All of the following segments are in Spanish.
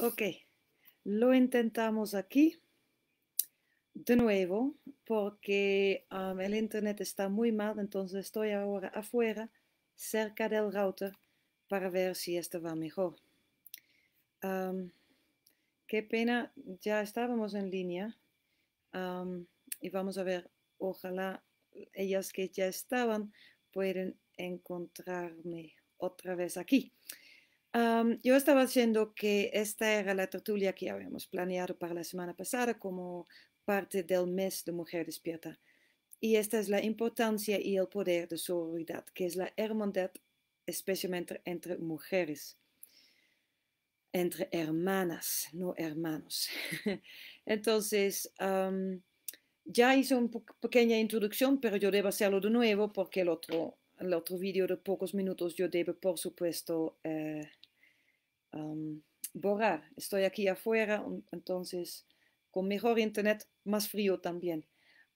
Ok, lo intentamos aquí de nuevo porque um, el internet está muy mal, entonces estoy ahora afuera, cerca del router, para ver si esto va mejor. Um, qué pena, ya estábamos en línea um, y vamos a ver, ojalá ellas que ya estaban pueden encontrarme otra vez aquí yo estaba diciendo que esta era la tertulia que habíamos planeado para la semana pasada como parte del mes de Mujer Despierta. Y esta es la importancia y el poder de sororidad, que es la hermandad, especialmente entre mujeres, entre hermanas, no hermanos. Entonces, ya hice una pequeña introducción, pero yo debo hacerlo de nuevo porque el otro, el otro vídeo de pocos minutos yo debo, por supuesto, eh, borrar. Estoy aquí afuera, entonces con mejor internet, más frío también.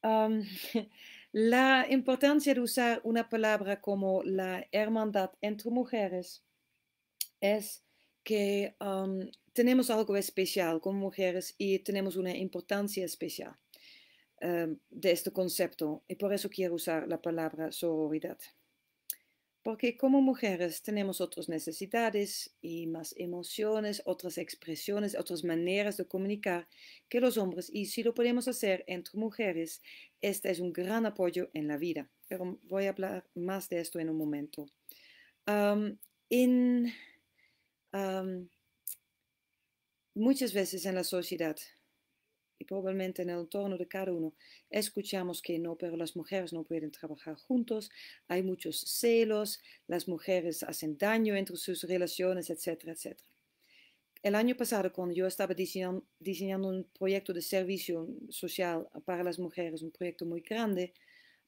la importancia de usar una palabra como la hermandad entre mujeres es que tenemos algo especial como mujeres y tenemos una importancia especial em, de este concepto y por eso quiero usar la palabra sororidad. Porque como mujeres tenemos otras necesidades y más emociones, otras expresiones, otras maneras de comunicar que los hombres. Y si lo podemos hacer entre mujeres, este es un gran apoyo en la vida. Pero voy a hablar más de esto en un momento. en, muchas veces en la sociedad y probablemente en el entorno de cada uno escuchamos que no, pero las mujeres no pueden trabajar juntos, hay muchos celos, las mujeres hacen daño entre sus relaciones, etcétera, etcétera. El año pasado, cuando yo estaba diseñando, un proyecto de servicio social para las mujeres, un proyecto muy grande,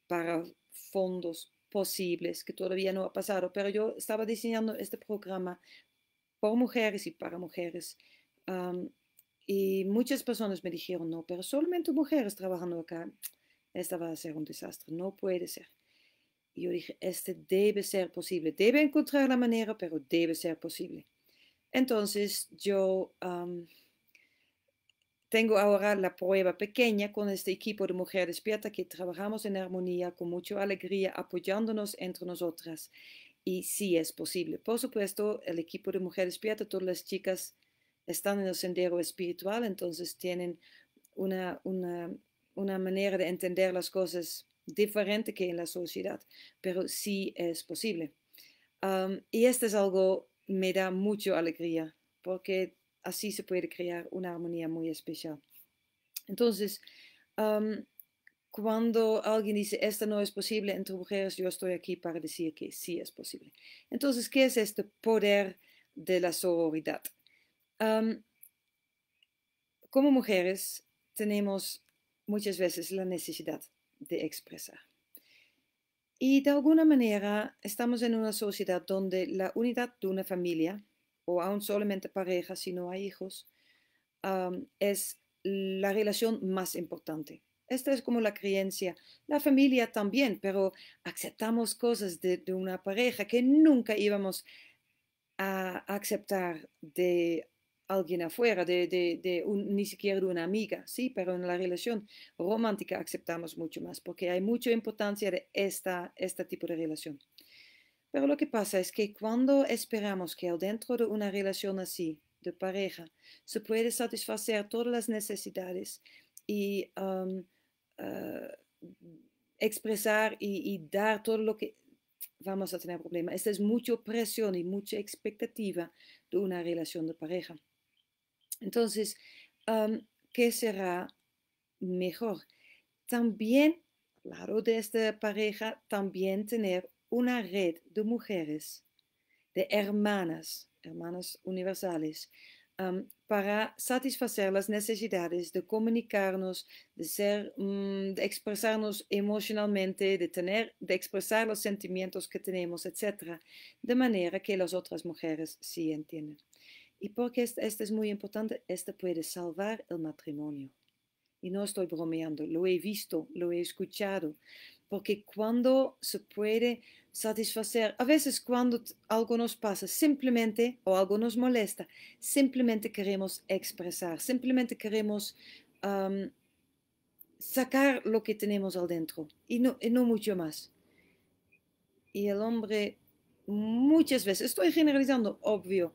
para fondos posibles, que todavía no ha pasado, pero yo estaba diseñando este programa por mujeres y para mujeres. Y muchas personas me dijeron, no, pero solamente mujeres trabajando acá. Esta va a ser un desastre, no puede ser. Y yo dije, este debe ser posible, debe encontrar la manera, pero debe ser posible. Entonces yo tengo ahora la prueba pequeña con este equipo de mujeres Despierta que trabajamos en armonía, con mucha alegría, apoyándonos entre nosotras. Y sí es posible. Por supuesto, el equipo de mujeres Despierta, todas las chicas están en el sendero espiritual, entonces tienen una, manera de entender las cosas diferente que en la sociedad, pero sí es posible. y esto es algo que me da mucha alegría, porque así se puede crear una armonía muy especial. Entonces, cuando alguien dice, esto no es posible entre mujeres, yo estoy aquí para decir que sí es posible. Entonces, ¿qué es este poder de la sororidad? como mujeres tenemos muchas veces la necesidad de expresar. Y de alguna manera estamos en una sociedad donde la unidad de una familia, o aún solamente pareja si no hay hijos, es la relación más importante. Esta es como la creencia. La familia también, pero aceptamos cosas de, de una pareja que nunca íbamos a aceptar de alguien afuera, de, de, de un, ni siquiera de una amiga, sí, pero en la relación romántica aceptamos mucho más, porque hay mucha importancia de esta, este tipo de relación. Pero lo que pasa es que cuando esperamos que dentro de una relación así, de pareja, se puede satisfacer todas las necesidades y um, ah, expresar y, y dar todo lo que vamos a tener problemas. Esta es mucha presión y mucha expectativa de una relación de pareja. Entonces, ¿qué será mejor? También, lado de esta pareja, también tener una red de mujeres, de hermanas, hermanas universales, para satisfacer las necesidades de comunicarnos, mm, de, expresarnos emocionalmente, de, tener, de expresar los sentimientos que tenemos, etc., de manera que las otras mujeres sí entiendan. Y porque esto es muy importante, esto puede salvar el matrimonio. Y no estoy bromeando, lo he visto, lo he escuchado, porque cuando se puede satisfacer, a veces cuando algo nos pasa simplemente o algo nos molesta, simplemente queremos expresar, simplemente queremos sacar lo que tenemos al dentro y no mucho más. Y el hombre muchas veces, estoy generalizando, obvio,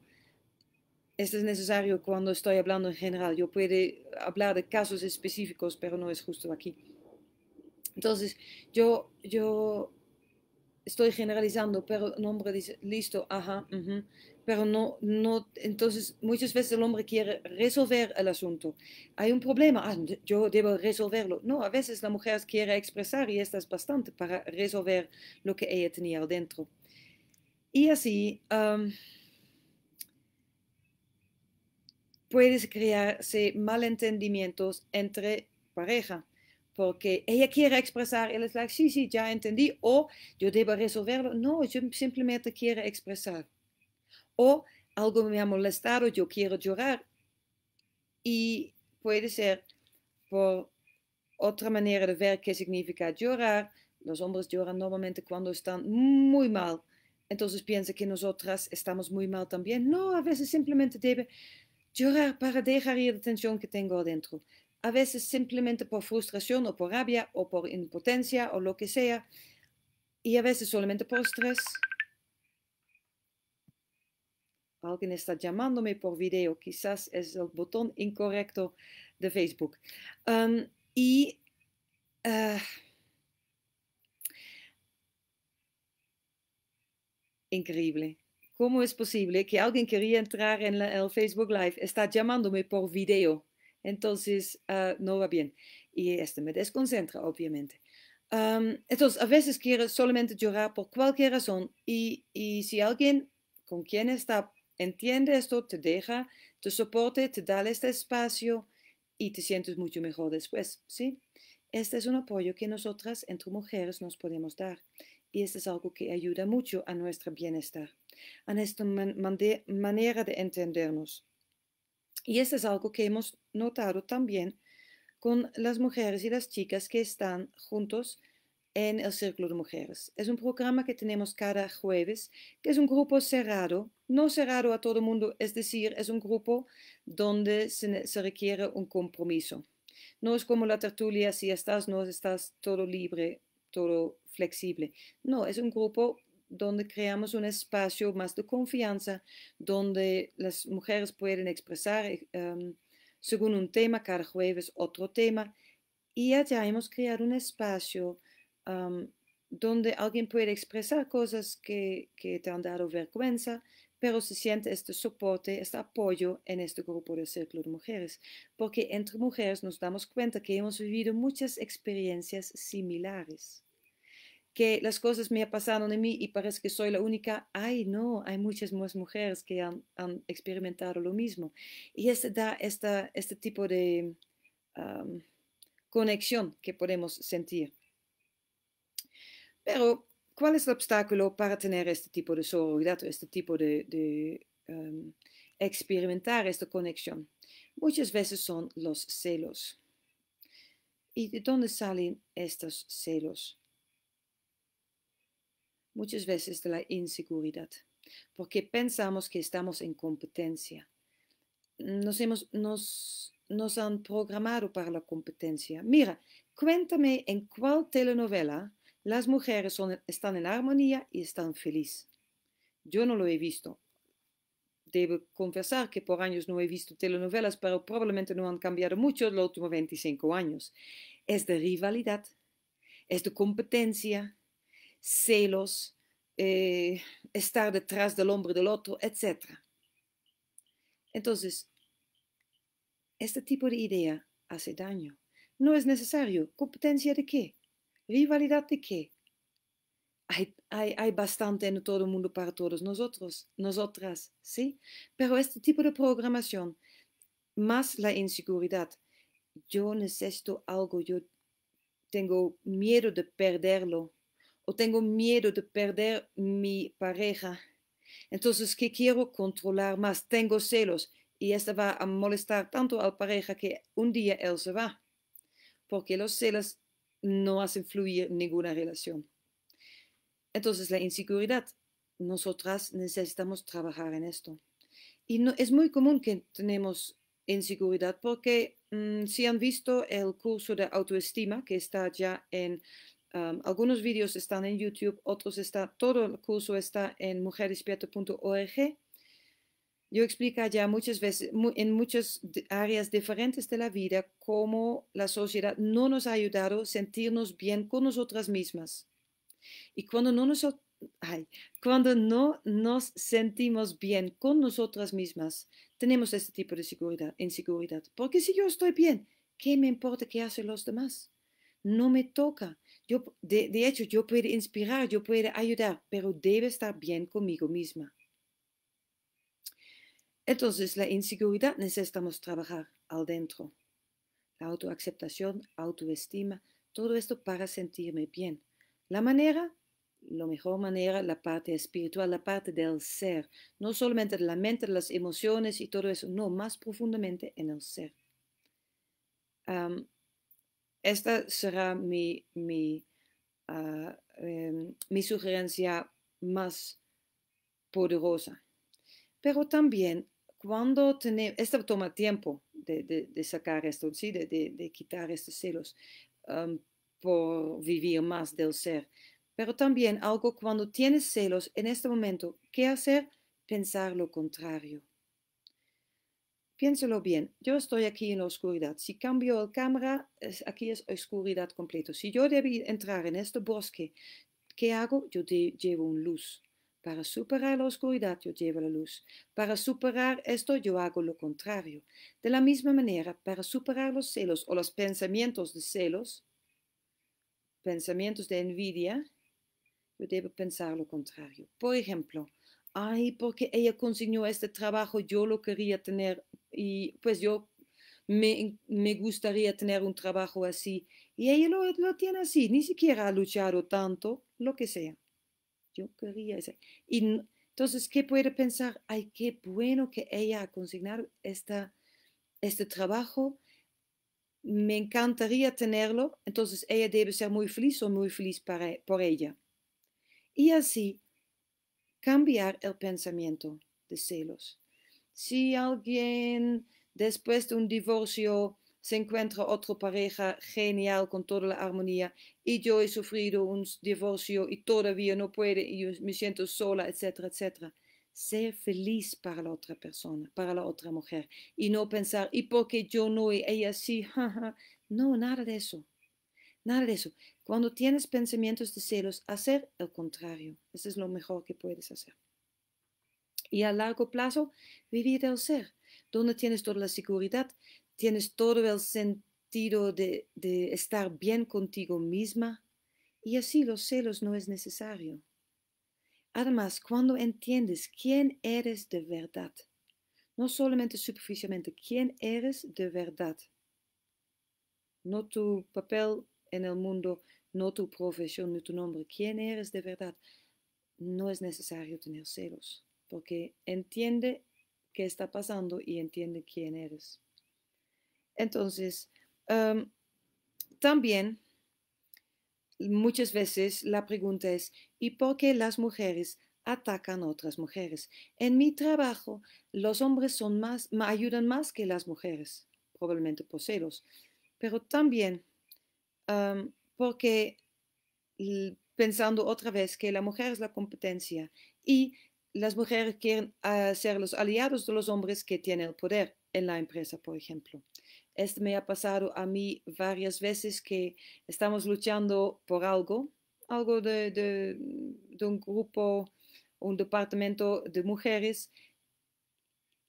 esto es necesario cuando estoy hablando en general. Yo puedo hablar de casos específicos, pero no es justo aquí. Entonces, yo, yo estoy generalizando, pero el hombre dice, listo, ajá, pero no, no, entonces muchas veces el hombre quiere resolver el asunto. Hay un problema, ah, yo debo resolverlo. No, a veces la mujer quiere expresar y esto es bastante para resolver lo que ella tenía dentro. Y así... puedes crearse malentendimientos entre pareja, porque ella quiere expresar, él es like, sí, sí, ya entendí, o yo debo resolverlo, no, yo simplemente quiero expresar. O algo me ha molestado, yo quiero llorar. Y puede ser por otra manera de ver qué significa llorar. Los hombres lloran normalmente cuando están muy mal. Entonces piensa que nosotras estamos muy mal también. No, a veces simplemente debe Llorar para dejar ir la tensión que tengo adentro. A veces simplemente por frustración o por rabia o por impotencia o lo que sea. Y a veces solamente por estrés. Alguien está llamándome por video, quizás es el botón incorrecto de Facebook. y ah, increíble. ¿Cómo es posible que alguien quería entrar en el Facebook Live? Está llamándome por video. Entonces, ah, no va bien. Y esto me desconcentra, obviamente. entonces, a veces quiero solamente llorar por cualquier razón. Y, si alguien con quien está entiende esto, te deja, te soporte, te da este espacio y te sientes mucho mejor después, ¿sí? Este es un apoyo que nosotras entre mujeres nos podemos dar y esto es algo que ayuda mucho a nuestro bienestar a esta manera de entendernos. Y esto es algo que hemos notado también con las mujeres y las chicas que están juntos en el Círculo de Mujeres. Es un programa que tenemos cada jueves, que es un grupo cerrado, no cerrado a todo el mundo, es decir, es un grupo donde se, se requiere un compromiso. No es como la tertulia, si estás, no estás todo libre, todo flexible. No, es un grupo donde creamos un espacio más de confianza, donde las mujeres pueden expresar eh, em, según un tema, cada jueves otro tema, y ya hemos creado un espacio em, donde alguien puede expresar cosas que, que, te han dado vergüenza, pero se siente este soporte, este apoyo en este grupo del Círculo de Mujeres, porque entre mujeres nos damos cuenta que hemos vivido muchas experiencias similares que las cosas me han pasado en mí y parece que soy la única. Ay, no, hay muchas más mujeres que han, experimentado lo mismo. Y eso da este tipo de conexión que podemos sentir. Pero, ¿cuál es el obstáculo para tener este tipo de sororidad, este tipo de, experimentar esta conexión? Muchas veces son los celos. ¿Y de dónde salen estos celos? muchas veces de la inseguridad, porque pensamos que estamos en competencia. Nos, hemos, nos, nos han programado para la competencia. Mira, cuéntame en cuál telenovela las mujeres están en armonía y están felices. Yo no lo he visto. Debo confesar que por años no he visto telenovelas, pero probablemente no han cambiado mucho los últimos 25 años. Es de rivalidad, es de competencia, celos, eh, estar detrás del hombre del otro, etc. Entonces, este tipo de idea hace daño. No es necesario. ¿Competencia de qué? ¿Rivalidad de qué? Hay, hay, hay, bastante en todo el mundo para todos nosotros, nosotras, ¿sí? Pero este tipo de programación, más la inseguridad, yo necesito algo, yo tengo miedo de perderlo, o tengo miedo de perder mi pareja. Entonces, que quiero controlar más? Tengo celos y esta va a molestar tanto al pareja que un día él se va, porque los celos no hacen fluir ninguna relación. Entonces, la inseguridad, nosotras necesitamos trabajar en esto. Y no, es muy común que tenemos inseguridad porque mm, si han visto el curso de autoestima que está ya en algunos vídeos están en YouTube, otros está, todo el curso está en Mujerespiato.org. Yo explico ya muchas veces, en muchas áreas diferentes de la vida, cómo la sociedad no nos ha ayudado a sentirnos bien con nosotras mismas. Y cuando no nos, cuando no nos sentimos bien con nosotras mismas, tenemos este tipo de seguridad, inseguridad. Porque si yo estoy bien, ¿qué me importa qué hacen los demás? No me toca. Yo, de, hecho, yo puedo inspirar, yo puedo ayudar, pero debe estar bien conmigo misma. Entonces, la inseguridad necesitamos trabajar al dentro. La autoaceptación, autoestima, todo esto para sentirme bien. La manera, la mejor manera, la parte espiritual, la parte del ser. No solamente la mente, las emociones y todo eso, no, más profundamente en el ser. Esta será mi, ah, em, mi, sugerencia más poderosa. Pero también cuando tenemos, esto toma tiempo de, sacar esto, de, quitar estos celos por vivir más del ser. Pero también algo cuando tienes celos en este momento, ¿qué hacer? Pensar lo contrario. Piénselo bien, yo estoy aquí en la oscuridad. Si cambio el cámara, aquí es oscuridad completo. Si yo debo entrar en este bosque, ¿qué hago? Yo llevo una luz. Para superar la oscuridad, yo llevo la luz. Para superar esto, yo hago lo contrario. De la misma manera, para superar los celos o los pensamientos de celos, pensamientos de envidia, yo debo pensar lo contrario. Por ejemplo, ay, porque ella consiguió este trabajo, yo lo quería tener y pues yo me, me gustaría tener un trabajo así. Y ella lo, tiene así, ni siquiera ha luchado tanto, lo que sea. Yo quería ese. Y entonces, ¿qué puede pensar? Ay, qué bueno que ella ha consignado esta, este trabajo. Me encantaría tenerlo. Entonces, ella debe ser muy feliz o muy feliz por ella. Y así, cambiar el pensamiento de celos. Si alguien después de un divorcio se encuentra otra pareja genial con toda la armonía y yo he sufrido un divorcio y todavía no puedo y me siento sola, etcétera, etcétera. Ser feliz para la otra persona, para la otra mujer y no pensar, ¿y por qué yo no y ella sí? no, nada de eso. Nada de eso. Cuando tienes pensamientos de celos, hacer el contrario. Eso es lo mejor que puedes hacer. Y a largo plazo, vivir el ser, donde tienes toda la seguridad, tienes todo el sentido de, de estar bien contigo misma. Y así los celos no es necesario. Además, cuando entiendes quién eres de verdad, no solamente superficialmente, quién eres de verdad, no tu papel en el mundo, no tu profesión ni tu nombre, quién eres de verdad, no es necesario tener celos, porque entiende qué está pasando y entiende quién eres. Entonces, em, también muchas veces la pregunta es, ¿y por qué las mujeres atacan a otras mujeres? En mi trabajo, los hombres son más, me ayudan más que las mujeres, probablemente por celos, pero también porque pensando otra vez que la mujer es la competencia y las mujeres quieren ah, ser los aliados de los hombres que tienen el poder en la empresa, por ejemplo. Esto me ha pasado a mí varias veces que estamos luchando por algo, algo de, de un grupo, un departamento de mujeres,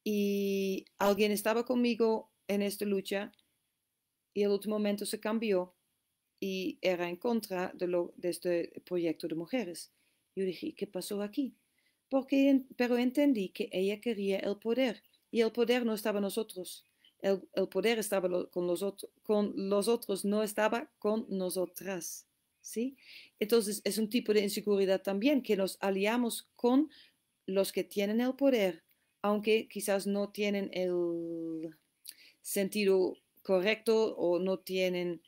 y alguien estaba conmigo en esta lucha y el último momento se cambió y era en contra de, lo, de este proyecto de mujeres. Yo dije, ¿qué pasó aquí? Porque, pero entendí que ella quería el poder y el poder no estaba en nosotros. El, poder estaba con los, con los otros, no estaba con nosotras. ¿sí? Entonces es un tipo de inseguridad también, que nos aliamos con los que tienen el poder, aunque quizás no tienen el sentido correcto o no tienen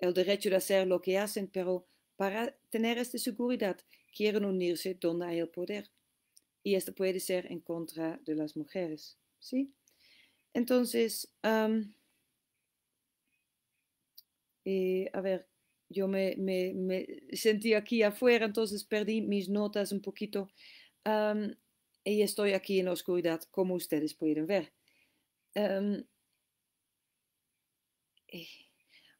el derecho de hacer lo que hacen, pero para tener esta seguridad quieren unirse donde hay el poder. Y esto puede ser en contra de las mujeres. ¿sí? Entonces, eh, a ver, yo me, sentí aquí afuera, entonces perdí mis notas un poquito. y estoy aquí en la oscuridad, como ustedes pueden ver. Um, eh,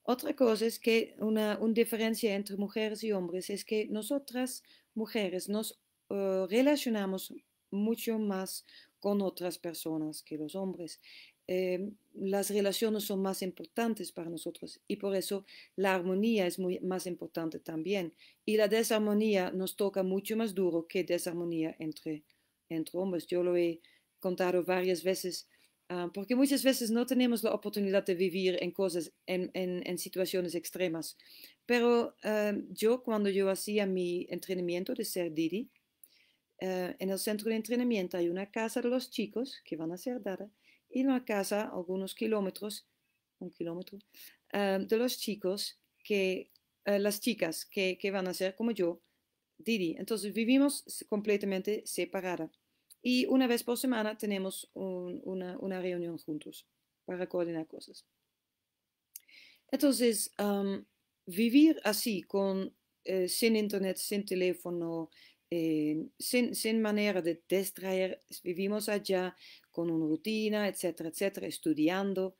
otra cosa es que una, diferencia entre mujeres y hombres es que nosotras mujeres nos eh, relacionamos mucho más con otras personas que los hombres. Em, las relaciones son más importantes para nosotros y por eso la armonía es muy, más importante también. Y la desarmonía nos toca mucho más duro que desarmonía entre, entre hombres. Yo lo he contado varias veces Ah, porque muchas veces no tenemos la oportunidad de vivir en cosas, en, en, situaciones extremas. Pero ah, yo cuando yo hacía mi entrenamiento de ser Didi, ah, en el centro de entrenamiento hay una casa de los chicos que van a ser dada y una casa, algunos kilómetros, un kilómetro, de los chicos que, las chicas que, que van a ser como yo, Didi. Entonces vivimos completamente separadas. Y una vez por semana tenemos una, reunión juntos para coordinar cosas. Entonces, vivir así, con, eh, sin internet, sin teléfono, eh, sin, manera de distraer, vivimos allá con una rutina, etcétera, etcétera, estudiando.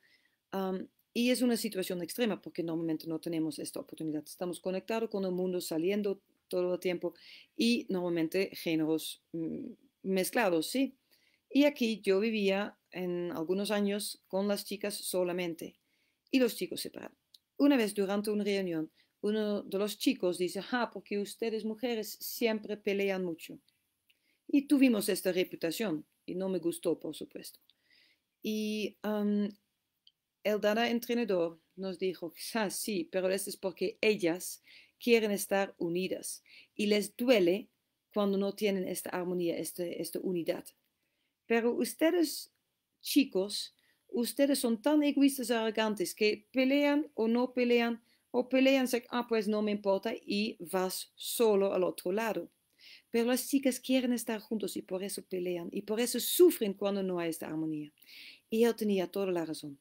y es una situación extrema porque normalmente no tenemos esta oportunidad. Estamos conectados con el mundo, saliendo todo el tiempo y normalmente géneros mm, mezclados, sí. Y aquí yo vivía en algunos años con las chicas solamente y los chicos separados. Una vez durante una reunión, uno de los chicos dice, ah, porque ustedes mujeres siempre pelean mucho. Y tuvimos esta reputación y no me gustó, por supuesto. Y el dada entrenador nos dijo, ah, sí, pero eso es porque ellas quieren estar unidas y les duele cuando no tienen esta armonía, este, esta unidad. Pero ustedes, chicos, ustedes son tan egoístas y arrogantes que pelean o no pelean, o pelean, ah, pues no me importa, y vas solo al otro lado. Pero las chicas quieren estar juntos y por eso pelean, y por eso sufren cuando no hay esta armonía. Y él tenía toda la razón.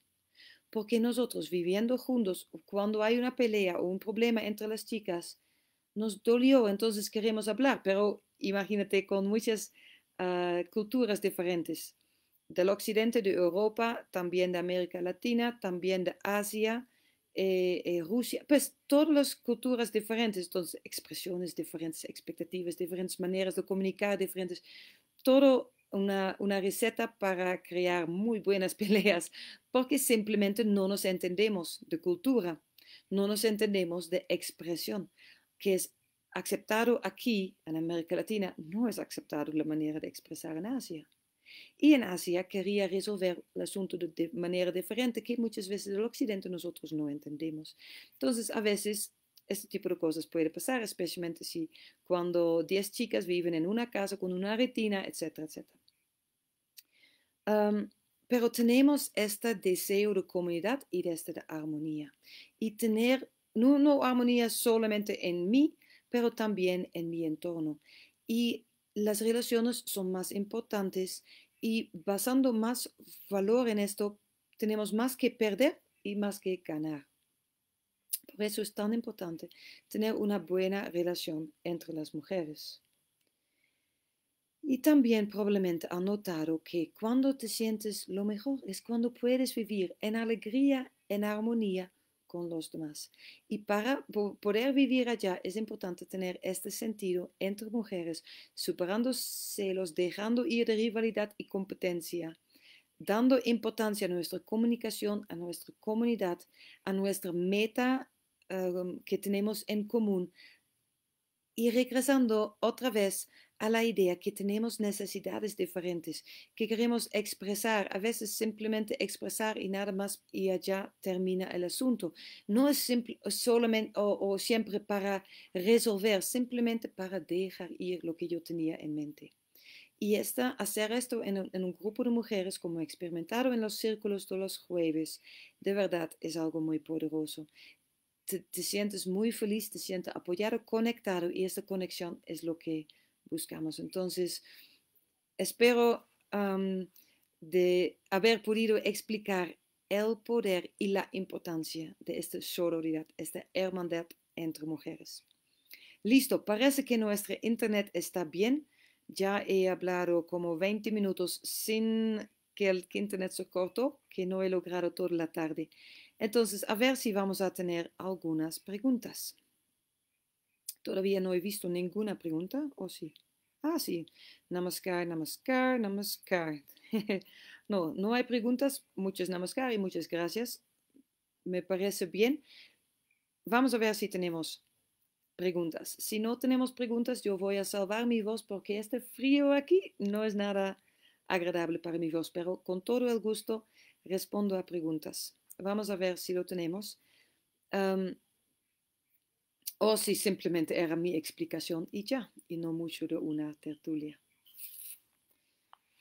Porque nosotros viviendo juntos, cuando hay una pelea o un problema entre las chicas, nos dolió, entonces queremos hablar, pero imagínate con muchas ah, culturas diferentes, del occidente de Europa, también de América Latina, también de Asia, eh, eh, Rusia, pues todas las culturas diferentes, entonces expresiones diferentes, expectativas diferentes, maneras de comunicar diferentes, todo una receta para crear muy buenas peleas, porque simplemente no nos entendemos de cultura, no nos entendemos de expresión que es aceptado aquí en América Latina, no es aceptado la manera de expresar en Asia. Y en Asia quería resolver el asunto de manera diferente que muchas veces el occidente nosotros no entendemos. Entonces, a veces este tipo de cosas puede pasar, especialmente si cuando 10 chicas viven en una casa con una retina, etcétera, etcétera. pero tenemos este deseo de comunidad y de, este de armonía. Y tener no, no armonía solamente en mí, pero también en mi entorno. Y las relaciones son más importantes y basando más valor en esto, tenemos más que perder y más que ganar. Por eso es tan importante tener una buena relación entre las mujeres. Y también probablemente han notado que cuando te sientes lo mejor es cuando puedes vivir en alegría, en armonía con los demás. Y para poder vivir allá es importante tener este sentido entre mujeres, superando celos, dejando ir de rivalidad y competencia, dando importancia a nuestra comunicación, a nuestra comunidad, a nuestra meta eh, que tenemos en común y regresando otra vez a la idea que tenemos necesidades diferentes, que queremos expresar, a veces simplemente expresar y nada más y allá termina el asunto. No es simple, solamente o, siempre para resolver, simplemente para dejar ir lo que yo tenía en mente. Y esta, hacer esto en, un grupo de mujeres como experimentado en los círculos de los jueves, de verdad es algo muy poderoso. Te, te sientes muy feliz, te sientes apoyado, conectado y esta conexión es lo que buscamos. Entonces, espero de haber podido explicar el poder y la importancia de esta sororidad, esta hermandad entre mujeres. Listo, parece que nuestro internet está bien. Ya he hablado como 20 minutos sin que el internet se cortó, que no he logrado toda la tarde. Entonces, a ver si vamos a tener algunas preguntas. Todavía no he visto ninguna pregunta, ¿o sí? Ah, sí. Namaskar, namaskar, namaskar. no, no hay preguntas. Muchas namaskar y muchas gracias. Me parece bien. Vamos a ver si tenemos preguntas. Si no tenemos preguntas, yo voy a salvar mi voz porque este frío aquí no es nada agradable para mi voz, pero con todo el gusto respondo a preguntas. Vamos a ver si lo tenemos. O si simplemente era mi explicación y ya, y no mucho de una tertulia.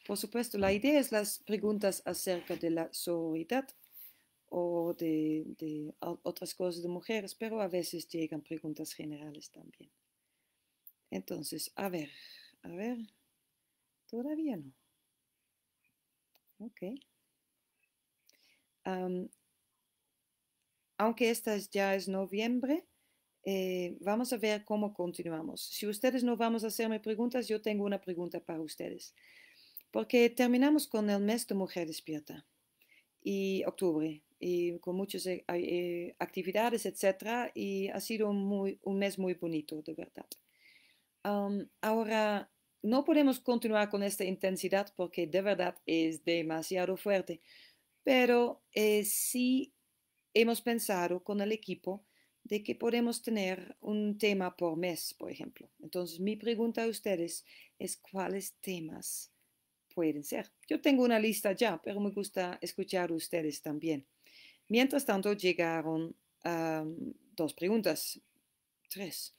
Por supuesto, la idea es las preguntas acerca de la sororidad o de, otras cosas de mujeres, pero a veces llegan preguntas generales también. Entonces, a ver, a ver, todavía no. Ok. aunque esta ya es noviembre, eh, vamos a ver cómo continuamos. Si ustedes no vamos a hacerme preguntas, yo tengo una pregunta para ustedes. Porque terminamos con el mes de Mujer Despierta y octubre, y con muchas eh, eh, actividades, etc. Y ha sido muy, un mes muy bonito, de verdad. ahora, no podemos continuar con esta intensidad porque de verdad es demasiado fuerte, pero sí hemos pensado con el equipo de que podemos tener un tema por mes, por ejemplo. Entonces, mi pregunta a ustedes es cuáles temas pueden ser. Yo tengo una lista ya, pero me gusta escuchar a ustedes también. Mientras tanto, llegaron dos preguntas. Tres.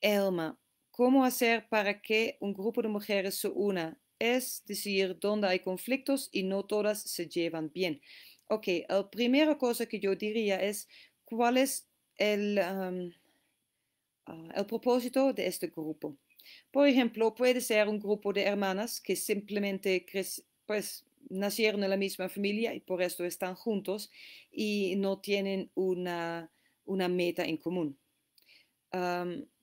Elma, ¿cómo hacer para que un grupo de mujeres se una? Es decir, ¿dónde hay conflictos y no todas se llevan bien. Ok, la primera cosa que yo diría es, ¿cuáles Ah, el, propósito de este grupo. Por ejemplo, puede ser un grupo de hermanas que simplemente pues, nacieron en la misma familia y por esto están juntos y no tienen una, una meta en común.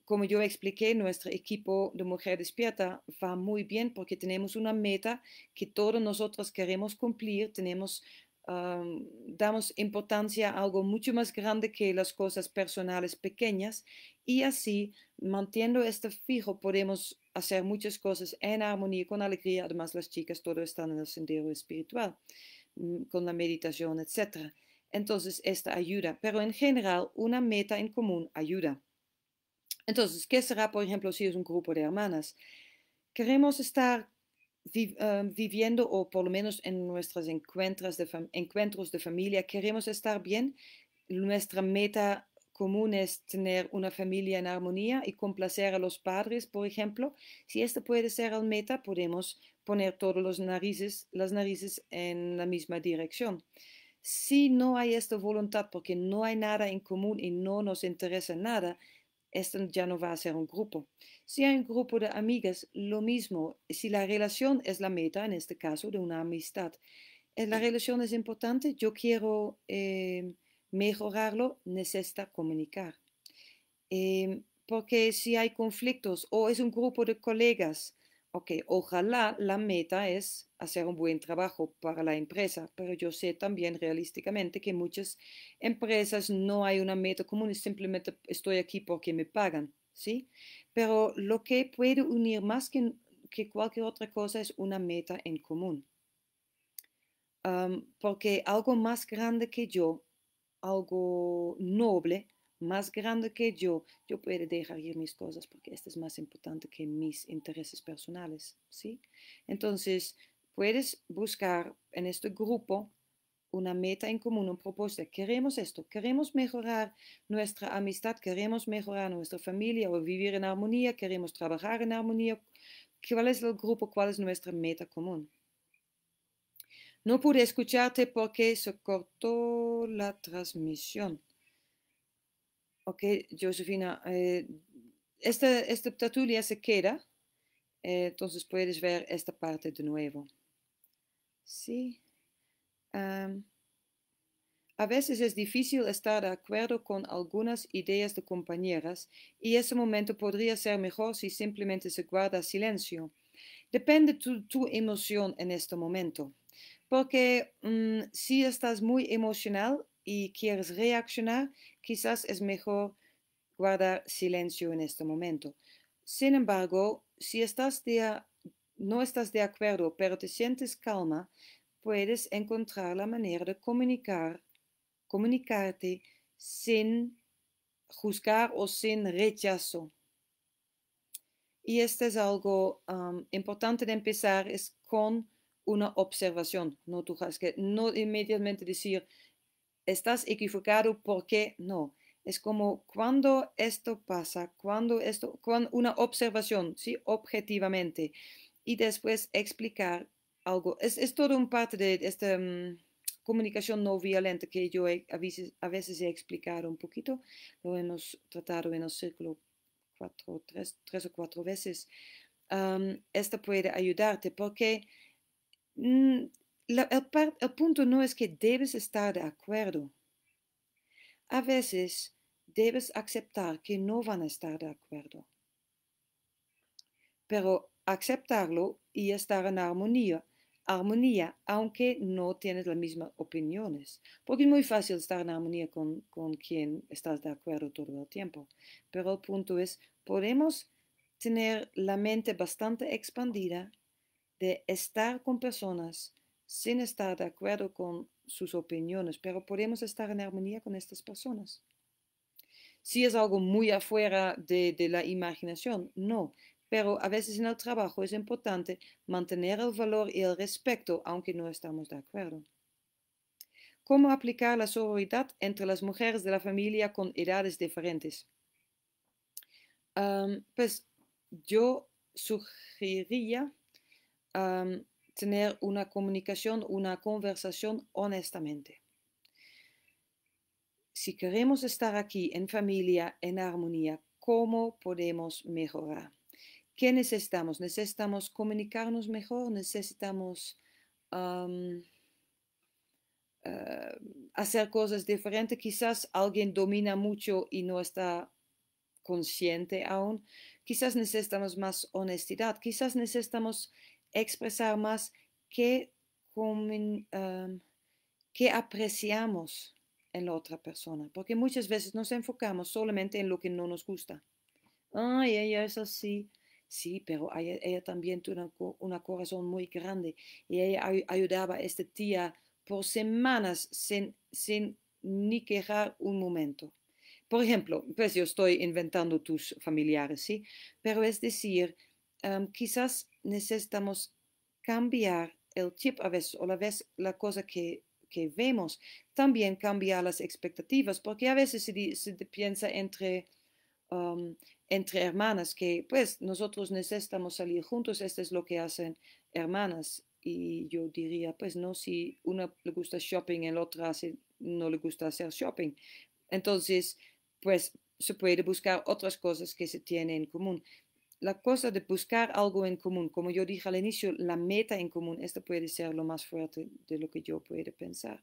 como yo expliqué, nuestro equipo de Mujer Despierta va muy bien porque tenemos una meta que todos nosotros queremos cumplir, tenemos damos importancia a algo mucho más grande que las cosas personales pequeñas y así, manteniendo este fijo, podemos hacer muchas cosas en armonía, con alegría. Además, las chicas todo están en el sendero espiritual, mm, con la meditación, etc. Entonces, esta ayuda. Pero en general, una meta en común ayuda. Entonces, ¿qué será, por ejemplo, si es un grupo de hermanas? Queremos estar Ah, viviendo, o por lo menos en nuestros encuentros de, encuentros de familia, queremos estar bien, nuestra meta común es tener una familia en armonía y complacer a los padres, por ejemplo. Si esto puede ser el meta, podemos poner todos los narices, las narices en la misma dirección. Si no hay esta voluntad porque no hay nada en común y no nos interesa nada, esto ya no va a ser un grupo. Si hay un grupo de amigas, lo mismo. Si la relación es la meta, en este caso de una amistad, eh, la relación es importante, yo quiero eh, mejorarlo, necesita comunicar. Em, porque si hay conflictos o es un grupo de colegas ok, ojalá la meta es hacer un buen trabajo para la empresa, pero yo sé también realísticamente que muchas empresas no hay una meta común, simplemente estoy aquí porque me pagan, ¿sí? Pero lo que puede unir más que, que cualquier otra cosa es una meta en común. porque algo más grande que yo, algo noble, más grande que yo, yo puedo dejar ir mis cosas porque esto es más importante que mis intereses personales, ¿sí? Entonces, puedes buscar en este grupo una meta en común, un propósito. Queremos esto, queremos mejorar nuestra amistad, queremos mejorar nuestra familia o vivir en armonía, queremos trabajar en armonía. ¿Cuál es el grupo? ¿Cuál es nuestra meta común? No pude escucharte porque se cortó la transmisión. Ok, Josefina, eh, esta, esta se queda, eh, entonces puedes ver esta parte de nuevo. Sí. a veces es difícil estar de acuerdo con algunas ideas de compañeras y ese momento podría ser mejor si simplemente se guarda silencio. Depende tu, tu emoción en este momento, porque mm, si estás muy emocional, y quieres reaccionar, quizás es mejor guardar silencio en este momento. Sin embargo, si estás de, no estás de acuerdo, pero te sientes calma, puedes encontrar la manera de comunicar, comunicarte sin juzgar o sin rechazo. Y este es algo importante de empezar, es con una observación. No, tú has que no inmediatamente decir, estás equivocado porque no. Es como cuando esto pasa, cuando esto, con una observación, sí, objetivamente, y después explicar algo. Es, todo un parte de esta mm, comunicación no violenta que yo a, veces, a veces he explicado un poquito, lo hemos tratado en el círculo cuatro, tres, tres o cuatro veces. esto puede ayudarte porque mm, el, punto no es que debes estar de acuerdo. A veces debes aceptar que no van a estar de acuerdo. Pero aceptarlo y estar en armonía, armonía, aunque no tienes las mismas opiniones. Porque es muy fácil estar en armonía con, con quien estás de acuerdo todo el tiempo. Pero el punto es, podemos tener la mente bastante expandida de estar con personas sin estar de acuerdo con sus opiniones, pero podemos estar en armonía con estas personas. Si es algo muy afuera de, la imaginación, no, pero a veces en el trabajo es importante mantener el valor y el respeto, aunque no estamos de acuerdo. ¿Cómo aplicar la sororidad entre las mujeres de la familia con edades diferentes? pues yo sugeriría tener una comunicación, una conversación honestamente. Si queremos estar aquí en familia, en armonía, ¿cómo podemos mejorar? ¿Qué necesitamos? ¿Necesitamos comunicarnos mejor? ¿Necesitamos eh, hacer cosas diferentes? Quizás alguien domina mucho y no está consciente aún. Quizás necesitamos más honestidad. Quizás necesitamos expresar más que, que apreciamos en la otra persona, porque muchas veces nos enfocamos solamente en lo que no nos gusta. Ay, ella es así. Sí, pero ella, también tiene un corazón muy grande y ella ayudaba a esta tía por semanas sin, sin ni quejar un momento. Por ejemplo, pues yo estoy inventando tus familiares, ¿sí? Pero es decir, Em, quizás necesitamos cambiar el chip a veces o la, vez, la cosa que, que vemos. También cambiar las expectativas, porque a veces se, se piensa entre, em, entre hermanas que pues nosotros necesitamos salir juntos, esto es lo que hacen hermanas. Y yo diría, pues no, si una le gusta shopping y la otra no le gusta hacer shopping. Entonces, pues se puede buscar otras cosas que se tienen en común la cosa de buscar algo en común. Como yo dije al inicio, la meta en común, esto puede ser lo más fuerte de lo que yo puedo pensar.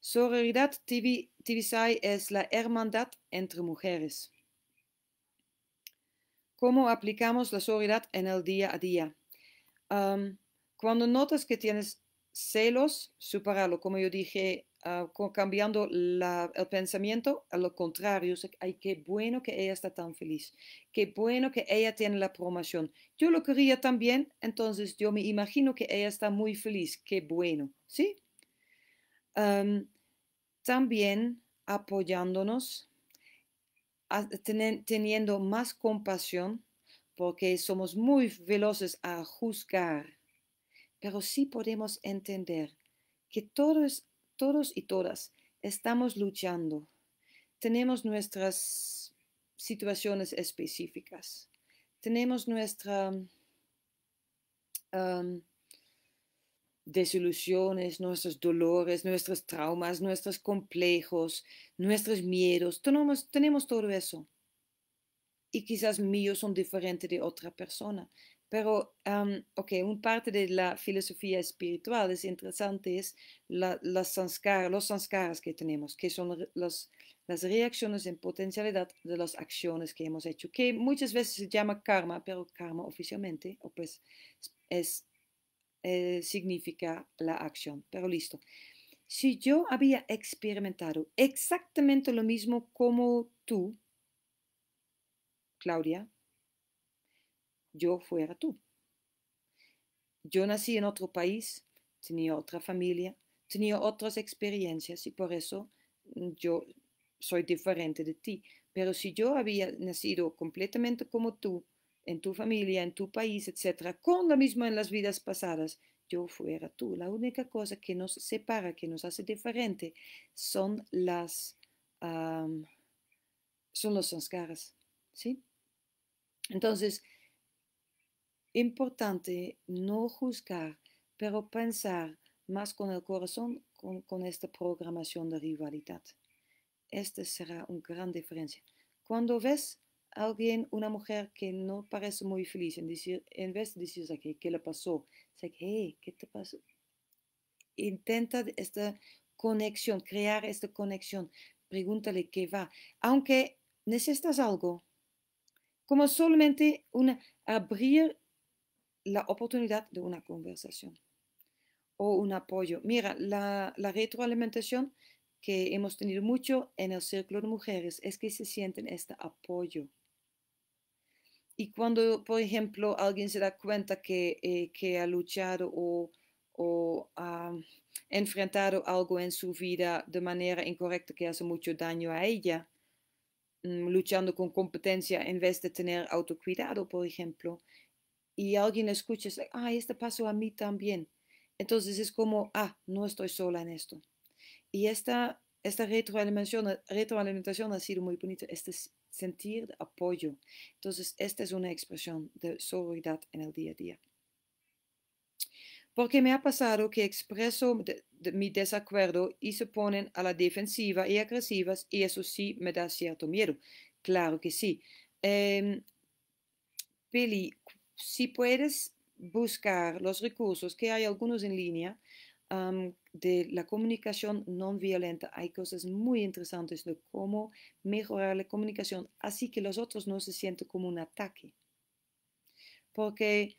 Sororidad Tibisay es la hermandad entre mujeres. ¿Cómo aplicamos la sororidad en el día a día? cuando notas que tienes celos, superarlo, Como yo dije Ah, cambiando el pensamiento a lo contrario. qué bueno que ella está tan feliz. Qué bueno que ella tiene la promoción. Yo lo quería también, entonces yo me imagino que ella está muy feliz. Qué bueno, ¿sí? también apoyándonos, teniendo más compasión, porque somos muy veloces a juzgar, pero sí podemos entender que todo es todos y todas estamos luchando. Tenemos nuestras situaciones específicas. Tenemos nuestras desilusiones, nuestros dolores, nuestros traumas, nuestros complejos, nuestros miedos. Tenemos, tenemos todo eso. Y quizás míos son diferentes de otra persona, pero, ok, un parte de la filosofía espiritual es interesante, es las los sanskaras que tenemos, que son las reacciones en potencialidad de las acciones que hemos hecho, que muchas veces se llama karma, pero karma oficialmente o pues, es, eh, significa la acción. Pero listo. Si yo había experimentado exactamente lo mismo como tú, Claudia, yo fuera tú. Yo nací en otro país, tenía otra familia, tenía otras experiencias y por eso mm, yo soy diferente de ti. Pero si yo había nacido completamente como tú, en tu familia, en tu país, etc., con la misma en las vidas pasadas, yo fuera tú. La única cosa que nos separa, que nos hace diferente, son las son los sanskaras, ¿sí? Entonces, Importante no juzgar, pero pensar más con el corazón con, con esta programación de rivalidad. Esta será una gran diferencia. Cuando ves a alguien, una mujer que no parece muy feliz, en, decir, en vez de decir, ¿qué le pasó? Dice, ¿qué te pasó? Intenta esta conexión, crear esta conexión. Pregúntale qué va. Aunque necesitas algo, como solamente una, abrir la oportunidad de una conversación o un apoyo. Mira, la, retroalimentación que hemos tenido mucho en el círculo de mujeres es que se sienten este apoyo. Y cuando, por ejemplo, alguien se da cuenta que, eh, ha luchado o, o, ha enfrentado algo en su vida de manera incorrecta que hace mucho daño a ella, mm, luchando con competencia en vez de tener autocuidado, por ejemplo, y alguien escucha, es dice, ah, esto pasó a mí también. Entonces es como, ah, no estoy sola en esto. Y esta, esta retroalimentación, retroalimentación ha sido muy bonita, este sentir de apoyo. Entonces, esta es una expresión de solidaridad en el día a día. Porque me ha pasado que expreso mi desacuerdo y se ponen a la defensiva y agresivas y eso sí me da cierto miedo. Claro que sí. Eh, si puedes buscar los recursos, que hay algunos en línea, de la comunicación no violenta. Hay cosas muy interesantes de cómo mejorar la comunicación, así que los otros no se sienten como un ataque. Porque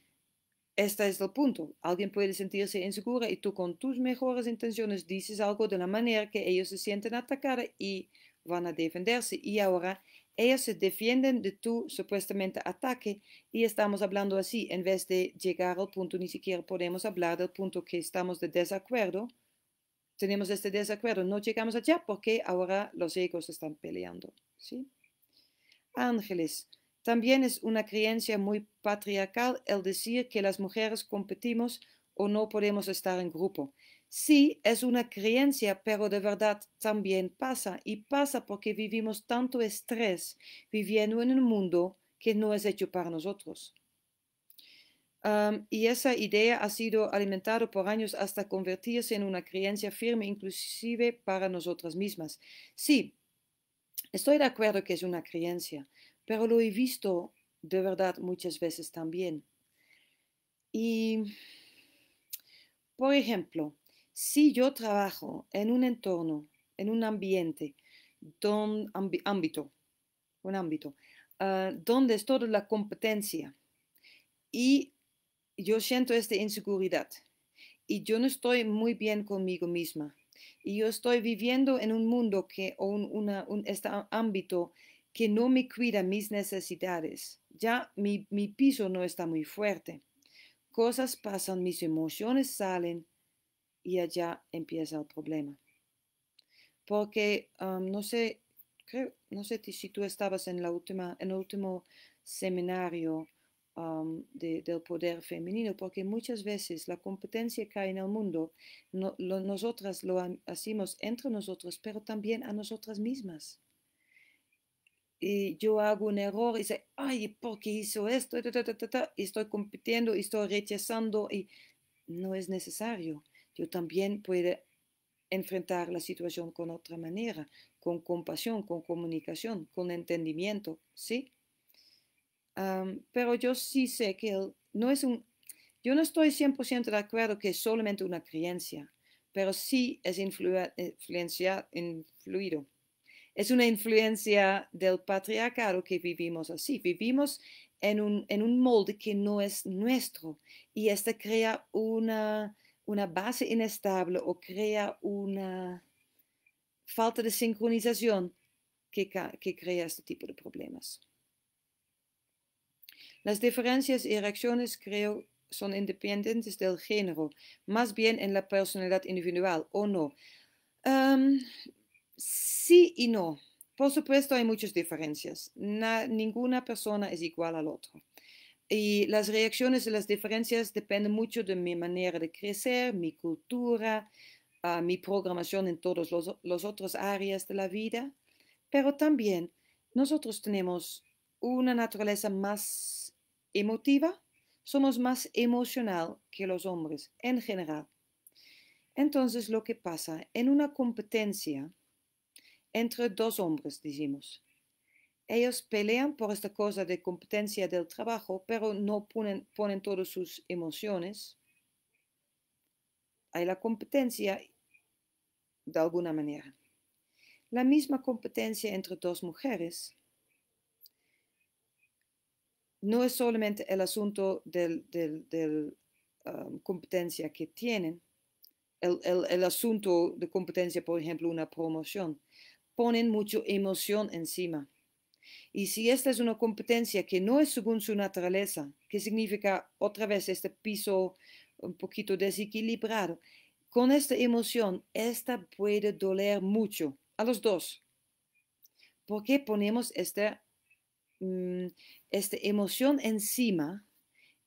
este es el punto. Alguien puede sentirse insegura y tú con tus mejores intenciones dices algo de la manera que ellos se sienten atacados y van a defenderse. Y ahora ellas se defienden de tu supuestamente ataque y estamos hablando así, en vez de llegar al punto, ni siquiera podemos hablar del punto que estamos de desacuerdo, tenemos este desacuerdo, no llegamos allá porque ahora los egos están peleando. Ángeles, también es una creencia muy patriarcal el decir que las mujeres competimos o no podemos estar en grupo. Sí, es una creencia, pero de verdad también pasa y pasa porque vivimos tanto estrés viviendo en un mundo que no es hecho para nosotros. y esa idea ha sido alimentada por años hasta convertirse en una creencia firme, inclusive para nosotras mismas. Sí, estoy de acuerdo que es una creencia, pero lo he visto de verdad muchas veces también. Y, por ejemplo, si yo trabajo en un entorno, en un ambiente, don, ámbito, un ámbito, ah, donde es toda la competencia y yo siento esta inseguridad y yo no estoy muy bien conmigo misma y yo estoy viviendo en un mundo que, o un, este ámbito que no me cuida mis necesidades. Ya mi, mi piso no está muy fuerte. Cosas pasan, mis emociones salen, y allá empieza el problema. Porque no sé, no sé si tú estabas en, la última, en el último seminario de, del poder femenino, porque muchas veces la competencia que hay en el mundo, nosotras lo hacemos entre nosotros, pero también a nosotras mismas. Y yo hago un error y sé, ay, ¿por qué hizo esto? Y estoy compitiendo, y estoy rechazando y no es necesario yo también puedo enfrentar la situación con otra manera, con compasión, con comunicación, con entendimiento, ¿sí? pero yo sí sé que no es un... Yo no estoy 100% de acuerdo que es solamente una creencia, pero sí es influencia, influido. Es una influencia del patriarcado que vivimos así. Vivimos en un, en un molde que no es nuestro y este crea una una base inestable o crea una falta de sincronización que, crea este tipo de problemas. Las diferencias y reacciones creo son independientes del género, más bien en la personalidad individual, ¿o no? sí y no. Por supuesto hay muchas diferencias. ninguna persona es igual al otro. Y las reacciones y las diferencias dependen mucho de mi manera de crecer, mi cultura, ah, mi programación en todas las otras áreas de la vida. Pero también nosotros tenemos una naturaleza más emotiva, somos más emocional que los hombres en general. Entonces lo que pasa en una competencia entre dos hombres, decimos, ellos pelean por esta cosa de competencia del trabajo, pero no ponen, ponen todas sus emociones. Hay la competencia de alguna manera. La misma competencia entre dos mujeres no es solamente el asunto de um, competencia que tienen, el, el, asunto de competencia, por ejemplo, una promoción, ponen mucho emoción encima. Y si esta es una competencia que no es según su naturaleza, que significa otra vez este piso un poquito desequilibrado, con esta emoción, esta puede doler mucho a los dos. ¿Por qué ponemos esta, mm, esta emoción encima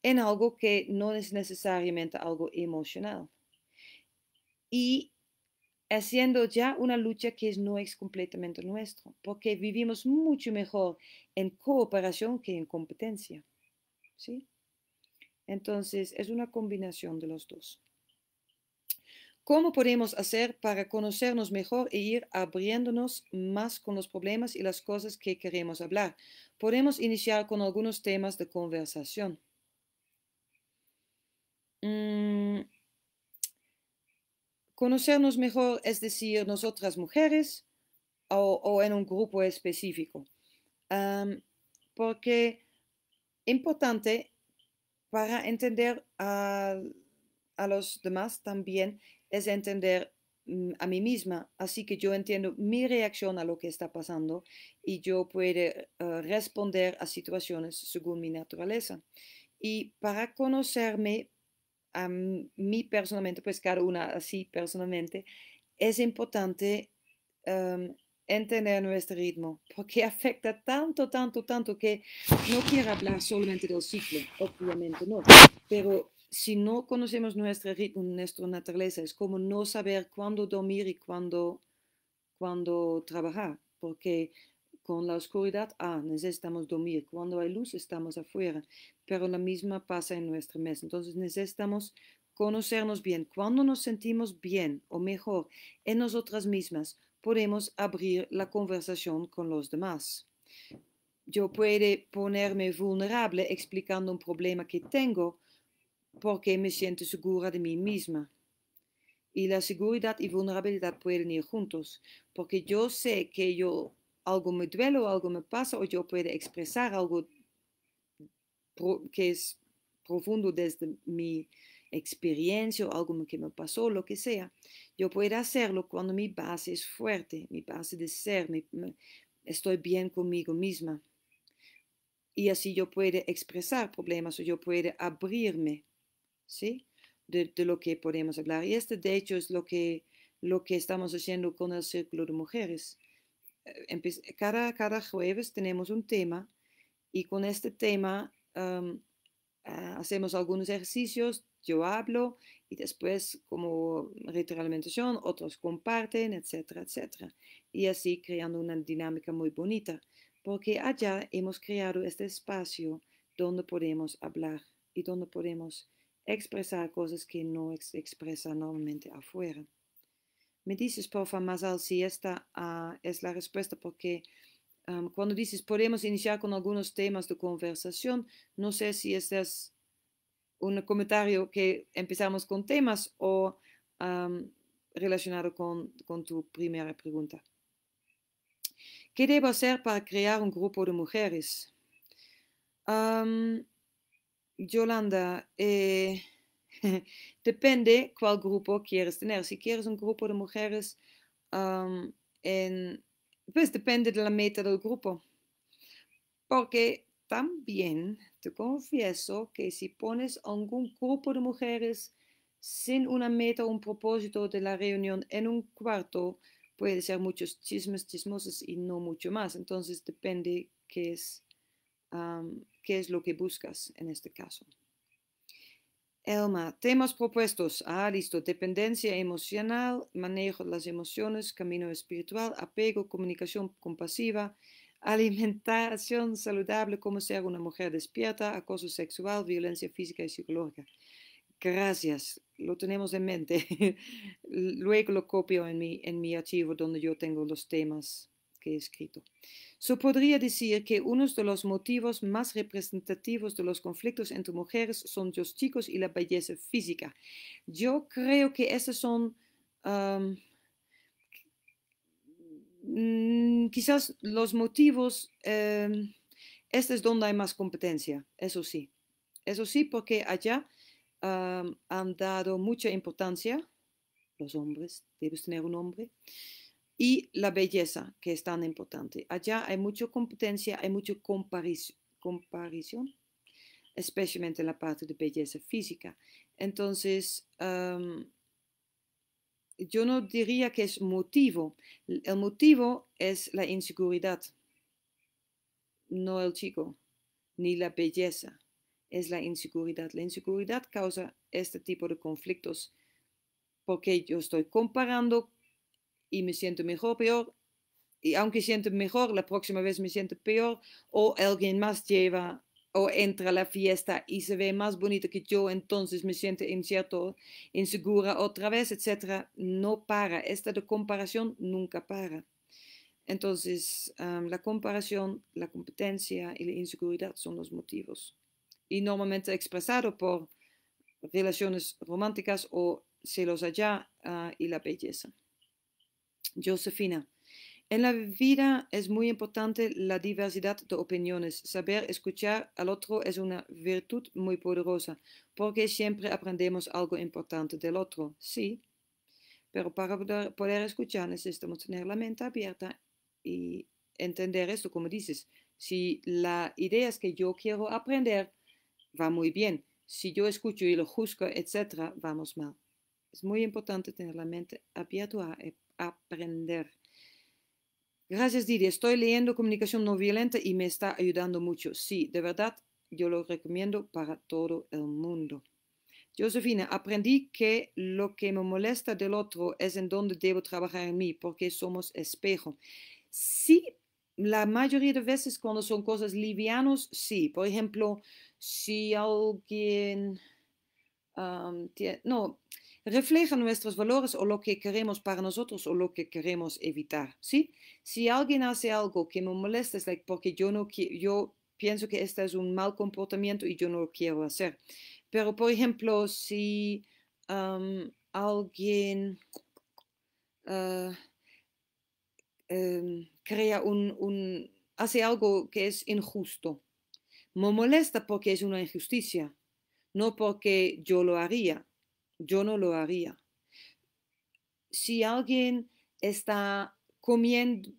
en algo que no es necesariamente algo emocional? Y haciendo ya una lucha que no es completamente nuestra, porque vivimos mucho mejor en cooperación que en competencia. ¿sí? Entonces, es una combinación de los dos. ¿Cómo podemos hacer para conocernos mejor e ir abriéndonos más con los problemas y las cosas que queremos hablar? Podemos iniciar con algunos temas de conversación. Mm, conocernos mejor, es decir, nosotras mujeres o, en un grupo específico. porque importante para entender a, los demás también es entender mm, a mí misma. Así que yo entiendo mi reacción a lo que está pasando y yo puedo eh, responder a situaciones según mi naturaleza. Y para conocerme a mí personalmente, pues cada una así personalmente, es importante em, entender nuestro ritmo, porque afecta tanto, tanto, tanto que no quiero hablar solamente del ciclo, obviamente no, pero si no conocemos nuestro ritmo, nuestra naturaleza, es como no saber cuándo dormir y cuándo, cuándo trabajar, porque con la oscuridad ah, necesitamos dormir. Cuando hay luz estamos afuera, pero la misma pasa en nuestra mesa. Entonces necesitamos conocernos bien. Cuando nos sentimos bien o mejor en nosotras mismas, podemos abrir la conversación con los demás. Yo puedo ponerme vulnerable explicando un problema que tengo porque me siento segura de mí misma. Y la seguridad y vulnerabilidad pueden ir juntos, porque yo sé que yo algo me duele o algo me pasa o yo puedo expresar algo que es profundo desde mi experiencia o algo que me pasó, lo que sea. Yo puedo hacerlo cuando mi base es fuerte, mi base de ser, estoy bien conmigo misma. Y así yo puedo expresar problemas o yo puedo abrirme, ¿sí? De, lo que podemos hablar. Y este, de hecho, es lo que, lo que estamos haciendo con el Círculo de Mujeres. Eh, cada, cada jueves tenemos un tema y con este tema ah, hacemos algunos ejercicios, yo hablo y después como retroalimentación otros comparten, etcétera, etcétera. Y así creando una dinámica muy bonita, porque allá hemos creado este espacio donde podemos hablar y donde podemos expresar cosas que no se expresan normalmente afuera. Me dices, favor, Más si esta ah, es la respuesta, porque cuando dices podemos iniciar con algunos temas de conversación, no sé si este es un comentario que empezamos con temas o relacionado con, tu primera pregunta. ¿Qué debo hacer para crear un grupo de mujeres? Yolanda, eh, Depende cuál grupo quieres tener. Si quieres un grupo de mujeres, pues depende de la meta del grupo. Porque también te confieso que si pones algún grupo de mujeres sin una meta o un propósito de la reunión en un cuarto, puede ser muchos chismes, chismosos y no mucho más. Entonces depende qué es, qué es lo que buscas en este caso. Elma, temas propuestos. Ah, listo. Dependencia emocional, manejo de las emociones, camino espiritual, apego, comunicación compasiva, alimentación saludable, cómo ser una mujer despierta, acoso sexual, violencia física y psicológica. Gracias, lo tenemos en mente. Luego lo copio en mi, en mi archivo donde yo tengo los temas que he escrito. Se podría decir que uno de los motivos más representativos de los conflictos entre mujeres son los chicos y la belleza física. Yo creo que esos son mm, quizás los motivos, em, este es donde hay más competencia, eso sí. Eso sí, porque allá han dado mucha importancia, los hombres, debes tener un hombre, y la belleza, que es tan importante. Allá hay mucha competencia, hay mucha comparición, comparación, especialmente en la parte de belleza física. Entonces, yo no diría que es motivo. El motivo es la inseguridad, no el chico, ni la belleza. Es la inseguridad. La inseguridad causa este tipo de conflictos porque yo estoy comparando y me siento mejor, peor, y aunque siento mejor, la próxima vez me siento peor, o alguien más lleva o entra a la fiesta y se ve más bonita que yo, entonces me siento incierto, insegura otra vez, etc. No para, esta de comparación nunca para. Entonces, la comparación, la competencia y la inseguridad son los motivos. Y normalmente expresado por relaciones románticas o celos allá ah, y la belleza. Josefina. En la vida es muy importante la diversidad de opiniones. Saber escuchar al otro es una virtud muy poderosa, porque siempre aprendemos algo importante del otro. Sí, pero para poder escuchar necesitamos tener la mente abierta y entender esto, como dices. Si la idea es que yo quiero aprender, va muy bien. Si yo escucho y lo juzgo, etc., vamos mal. Es muy importante tener la mente abierta eh, aprender. Gracias, Didi. Estoy leyendo comunicación no violenta y me está ayudando mucho. Sí, de verdad, yo lo recomiendo para todo el mundo. Josefina, aprendí que lo que me molesta del otro es en donde debo trabajar en mí, porque somos espejo. Sí, la mayoría de veces cuando son cosas livianas, sí. Por ejemplo, si alguien... no, Reflejan nuestros valores o lo que queremos para nosotros o lo que queremos evitar, ¿sí? Si alguien hace algo que me molesta, es porque yo, no, yo pienso que este es un mal comportamiento y yo no lo quiero hacer. Pero, por ejemplo, si alguien... Ah, em, crea un, hace algo que es injusto. Me molesta porque es una injusticia, no porque yo lo haría yo no lo haría. Si alguien está comiendo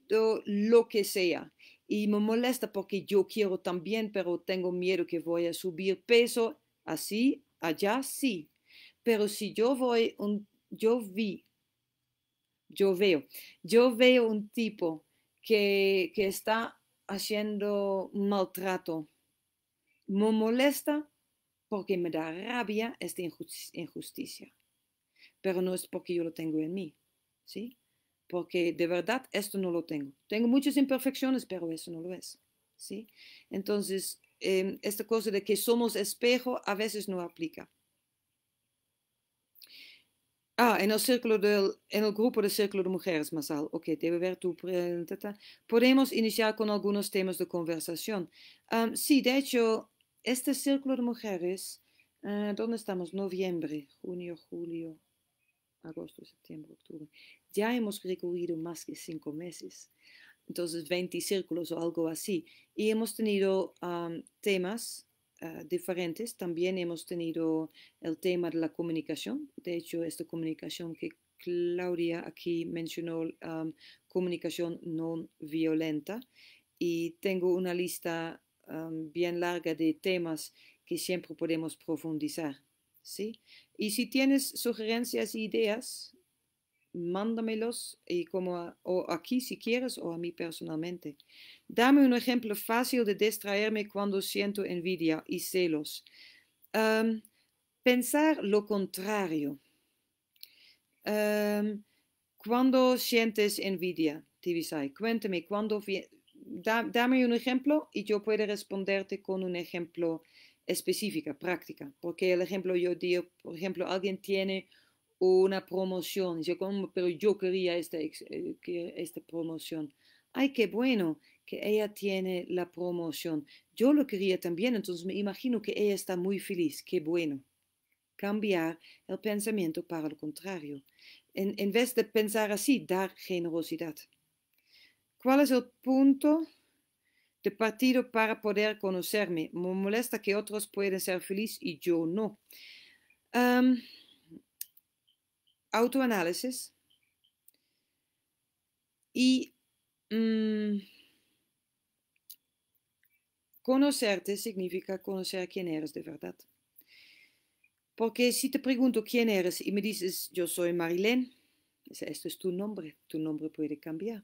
lo que sea y me molesta porque yo quiero también, pero tengo miedo que voy a subir peso, así, allá sí. Pero si yo voy, un, yo vi, yo veo, yo veo un tipo que, que está haciendo maltrato, me molesta, porque me da rabia esta injusticia. Pero no es porque yo lo tengo en mí, ¿sí? Porque de verdad esto no lo tengo. Tengo muchas imperfecciones, pero eso no lo es, ¿sí? Entonces, em, esta cosa de que somos espejo a veces no aplica. Ah, en el, círculo del, en el grupo de Círculo de Mujeres Masal, ok, debe ver tu Podemos iniciar con algunos temas de conversación. sí, de hecho, este círculo de mujeres, eh, ¿dónde estamos? Noviembre, junio, julio, agosto, septiembre, octubre. Ya hemos recorrido más que cinco meses, entonces 20 círculos o algo así. Y hemos tenido temas ah, diferentes. También hemos tenido el tema de la comunicación. De hecho, esta comunicación que Claudia aquí mencionó, comunicación no violenta. Y tengo una lista bien larga de temas que siempre podemos profundizar. ¿sí? Y si tienes sugerencias e ideas, mándamelos y como o aquí si quieres o a mí personalmente. Dame un ejemplo fácil de distraerme cuando siento envidia y celos. pensar lo contrario. cuando sientes envidia, Tibisay, cuéntame, cuando dame un ejemplo y yo puedo responderte con un ejemplo específica, práctica, porque el ejemplo yo digo, por ejemplo, alguien tiene una promoción, dice, pero yo quería esta, eh, esta promoción. Ay, qué bueno que ella tiene la promoción. Yo lo quería también, entonces me imagino que ella está muy feliz, qué bueno. Cambiar el pensamiento para lo contrario. en vez de pensar así, dar generosidad. ¿Cuál es el punto de partido para poder conocerme? Me molesta que otros pueden ser felices y yo no. autoanálisis. Y mm, conocerte significa conocer quién eres de verdad. Porque si te pregunto quién eres y me dices, yo soy marilene esto es tu nombre, tu nombre puede cambiar.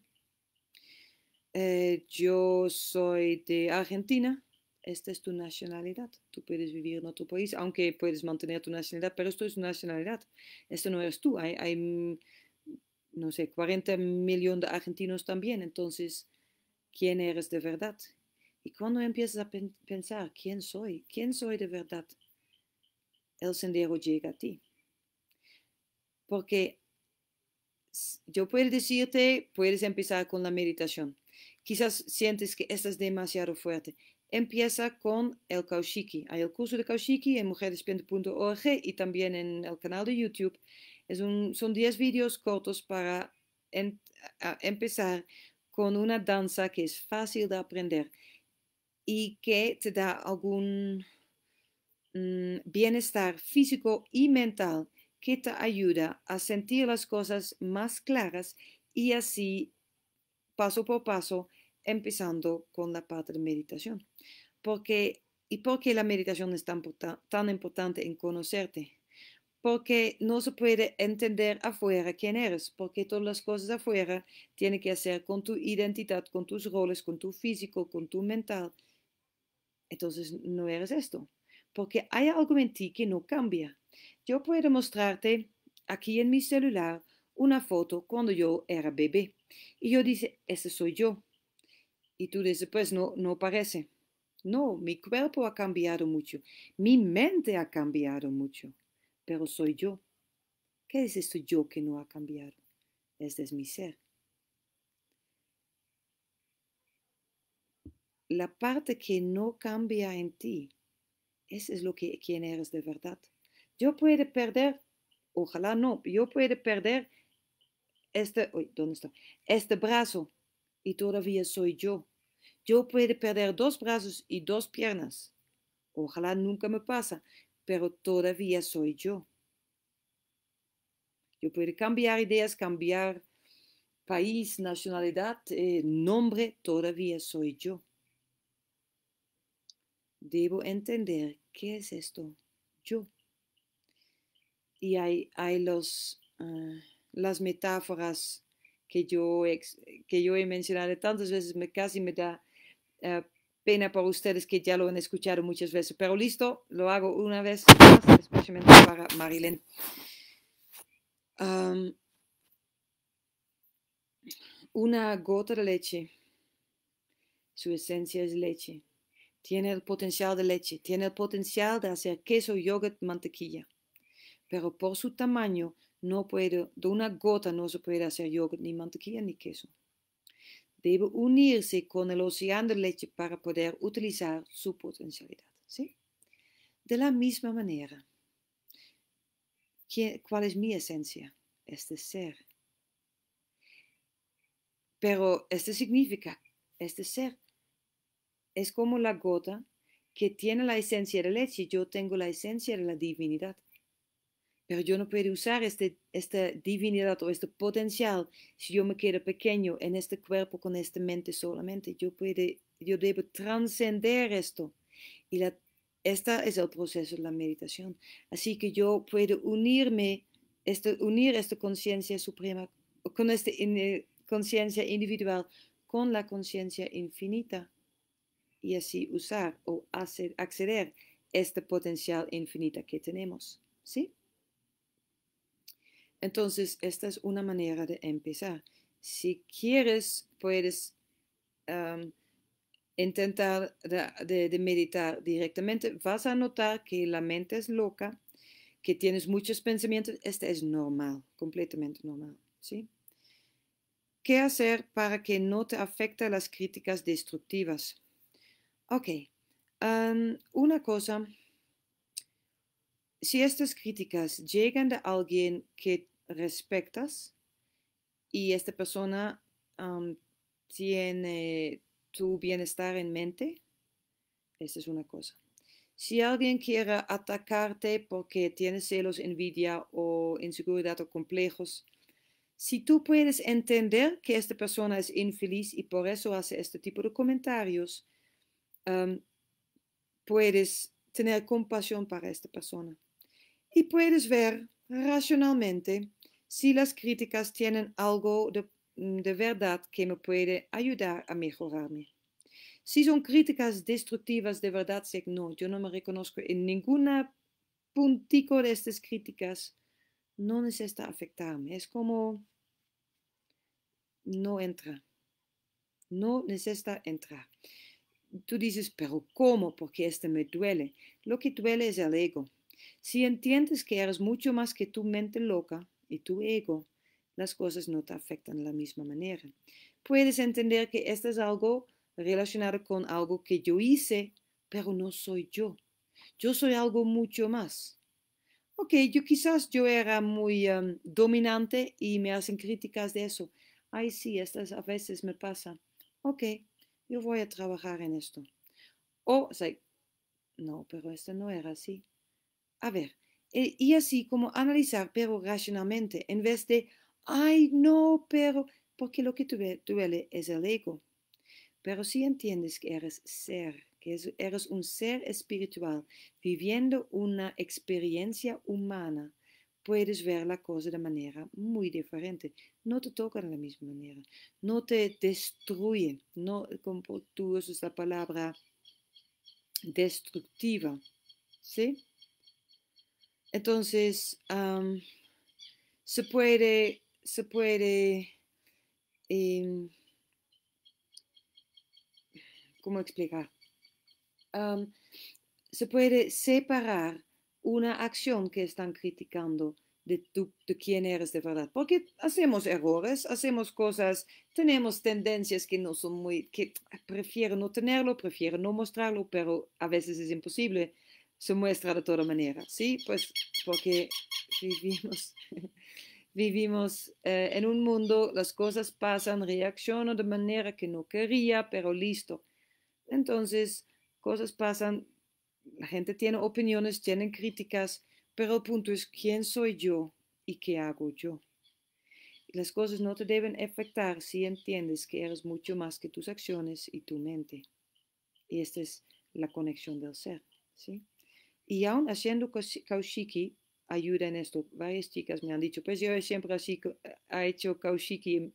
Eh, yo soy de Argentina. Esta es tu nacionalidad. Tú puedes vivir en otro país, aunque puedes mantener tu nacionalidad, pero esto es tu nacionalidad. Esto no eres tú. Hay, mm, no sé, 40 millones de argentinos también. Entonces, ¿quién eres de verdad? Y cuando empiezas a pensar, ¿quién soy? ¿Quién soy de verdad? El sendero llega a ti. Porque yo puedo decirte, puedes empezar con la meditación. Quizás sientes que estás es demasiado fuerte. Empieza con el Kaushiki. Hay el curso de Kaushiki en mujerespiente.org y también en el canal de YouTube. Es son 10 vídeos cortos para em, empezar con una danza que es fácil de aprender y que te da algún mm, bienestar físico y mental que te ayuda a sentir las cosas más claras y así, paso por paso, empezando con la parte de meditación. Porque, ¿Y por qué la meditación es tan, tan importante en conocerte? Porque no se puede entender afuera quién eres, porque todas las cosas afuera tienen que hacer con tu identidad, con tus roles, con tu físico, con tu mental. Entonces no eres esto, porque hay algo en ti que no cambia. Yo puedo mostrarte aquí en mi celular una foto cuando yo era bebé. Y yo dije, ese soy yo. Y tú dices, pues no, no parece. No, mi cuerpo ha cambiado mucho, mi mente ha cambiado mucho, pero soy yo. ¿Qué es esto yo que no ha cambiado? Este es mi ser. La parte que no cambia en ti, ese es lo que quien eres de verdad. Yo puedo perder, ojalá no, yo puedo perder este, ¿dónde está? Este brazo y todavía soy yo yo puedo perder dos brazos y dos piernas. Ojalá nunca me pasa, pero todavía soy yo. Yo puedo cambiar ideas, cambiar país, nacionalidad, eh, nombre, todavía soy yo. Debo entender qué es esto, yo. Y hay, hay los, ah, las metáforas que yo, que yo he mencionado tantas veces, me casi me da eh, pena para ustedes que ya lo han escuchado muchas veces, pero listo, lo hago una vez más, especialmente para Marilyn. una gota de leche, su esencia es leche, tiene el potencial de leche, tiene el potencial de hacer queso, yogurt, mantequilla, pero por su tamaño no puedo. de una gota no se puede hacer yogurt, ni mantequilla, ni queso debe unirse con el océano de leche para poder utilizar su potencialidad. ¿sí? De la misma manera, ¿cuál es mi esencia? Este ser. Pero este significa, este ser es como la gota que tiene la esencia de leche, yo tengo la esencia de la divinidad. Pero yo no puedo usar este, esta divinidad o este potencial si yo me quedo pequeño en este cuerpo con esta mente solamente. Yo, puedo, yo debo trascender esto. Y la, este es el proceso de la meditación. Así que yo puedo unirme, este, unir esta conciencia suprema con esta eh, conciencia individual con la conciencia infinita y así usar o hacer, acceder este potencial infinita que tenemos. ¿Sí? Entonces, esta es una manera de empezar. Si quieres, puedes intentar de, meditar directamente. Vas a notar que la mente es loca, que tienes muchos pensamientos. Este es normal, completamente normal. ¿sí? ¿Qué hacer para que no te afecten las críticas destructivas? Ok, una cosa si estas críticas llegan de alguien que respetas y esta persona tiene tu bienestar en mente, esa es una cosa. Si alguien quiere atacarte porque tiene celos, envidia o inseguridad o complejos, si tú puedes entender que esta persona es infeliz y por eso hace este tipo de comentarios, puedes tener compasión para esta persona. Y puedes ver racionalmente si las críticas tienen algo mm, de, verdad que me puede ayudar a mejorarme. Si son críticas destructivas de verdad, sé que no, yo no me reconozco en ninguna puntico de estas críticas. No necesita afectarme. Es como no entra. No necesita entrar. Tú dices, pero ¿cómo? Porque este me duele. Lo que duele es el ego. Si entiendes que eres mucho más que tu mente loca, y tu ego, las cosas no te afectan de la misma manera. Puedes entender que esto es algo relacionado con algo que yo hice, pero no soy yo. Yo soy algo mucho más. Ok, yo quizás yo era muy em, dominante y me hacen críticas de eso. Ay, sí, estas a veces me pasa. Ok, yo voy a trabajar en esto. O, no, pero esto no era así. A ver, eh, y así como analizar, pero racionalmente, en vez de, ay, no, pero, porque lo que te duele es el ego. Pero si entiendes que eres ser, que eres un ser espiritual viviendo una experiencia humana, puedes ver la cosa de manera muy diferente. No te toca de la misma manera. No te destruye. No, eh, como tú usas la palabra destructiva. ¿Sí? Entonces, se puede, se em, ¿cómo explicar? se puede separar una acción que están criticando de, de quién eres de verdad. Porque hacemos errores, hacemos cosas, tenemos tendencias que no son muy, que prefiero no tenerlo, prefiero no mostrarlo, pero a veces es imposible se muestra de toda manera, ¿sí? Pues porque vivimos, vivimos eh, en un mundo, las cosas pasan, reacciono de manera que no quería, pero listo. Entonces, cosas pasan, la gente tiene opiniones, tienen críticas, pero el punto es quién soy yo y qué hago yo. Las cosas no te deben afectar si entiendes que eres mucho más que tus acciones y tu mente. Y esta es la conexión del ser, ¿sí? Y aún haciendo Kaushiki ayuda en esto. Varias chicas me han dicho, pues yo siempre así eh, ha hecho Kaushiki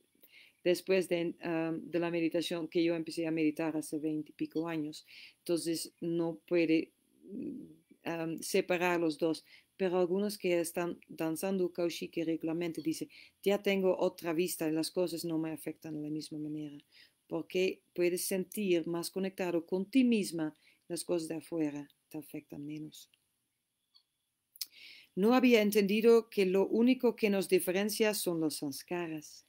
después de, ah, de, la meditación que yo empecé a meditar hace veinte y pico años. Entonces no puede mm, ah, separar los dos. Pero algunos que están danzando Kaushiki regularmente dicen, ya tengo otra vista, las cosas no me afectan de la misma manera. Porque puedes sentir más conectado con ti misma las cosas de afuera afectan menos. No había entendido que lo único que nos diferencia son los sanskaras.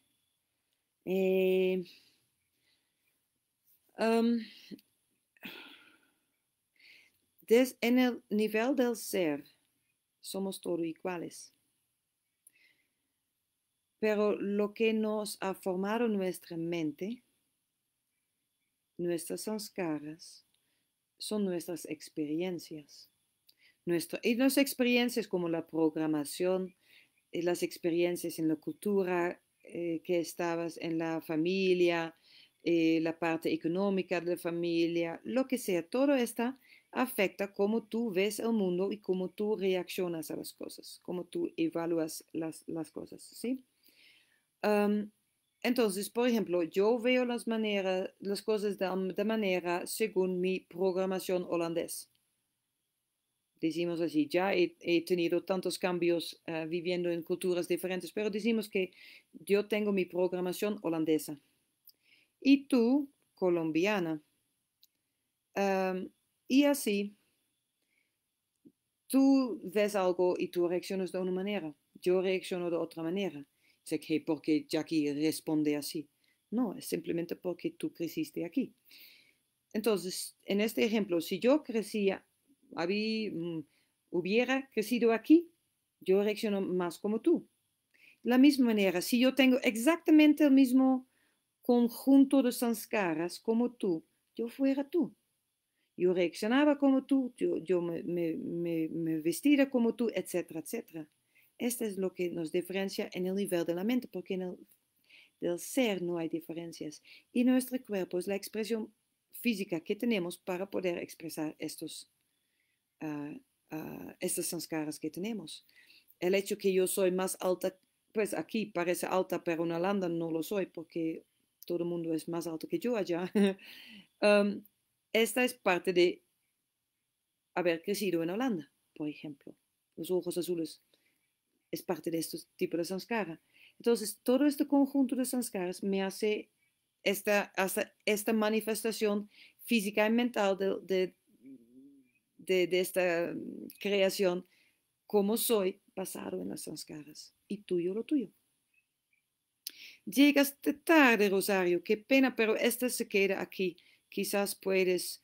Eh, um, en el nivel del ser somos todos iguales. Pero lo que nos ha formado nuestra mente, nuestras sanskaras, son nuestras experiencias. Nuestra, y las experiencias como la programación, eh, las experiencias en la cultura eh, que estabas, en la familia, eh, la parte económica de la familia, lo que sea, todo esto afecta cómo tú ves el mundo y cómo tú reaccionas a las cosas, cómo tú evalúas las, cosas, ¿sí? Entonces, por ejemplo, yo veo las, maneras, las cosas de, de manera según mi programación holandés. Decimos así, ya he, tenido tantos cambios eh, viviendo en culturas diferentes, pero decimos que yo tengo mi programación holandesa. Y tú, colombiana. y así, tú ves algo y tú reaccionas de una manera, yo reacciono de otra manera sé que porque Jackie responde así. No, es simplemente porque tú creciste aquí. Entonces, en este ejemplo, si yo crecía, mm, hubiera crecido aquí, yo reacciono más como tú. De la misma manera, si yo tengo exactamente el mismo conjunto de sanskaras como tú, yo fuera tú. Yo reaccionaba como tú, yo, me, me, como tú, etcétera, etcétera. Esto es lo que nos diferencia en el nivel de la mente, porque en el del ser no hay diferencias. Y nuestro cuerpo es la expresión física que tenemos para poder expresar estos, ah, ah, estas sanskaras que tenemos. El hecho que yo soy más alta, pues aquí parece alta, pero en Holanda no lo soy porque todo el mundo es más alto que yo allá. Um, esta es parte de haber crecido en Holanda, por ejemplo. Los ojos azules es parte de este tipo de sanskara. Entonces, todo este conjunto de sanskaras me hace esta, esta manifestación física y mental de, de, esta creación como soy basado en las sanskaras. y tuyo lo tuyo. Llegas tarde, Rosario, qué pena, pero esta se queda aquí. Quizás puedes,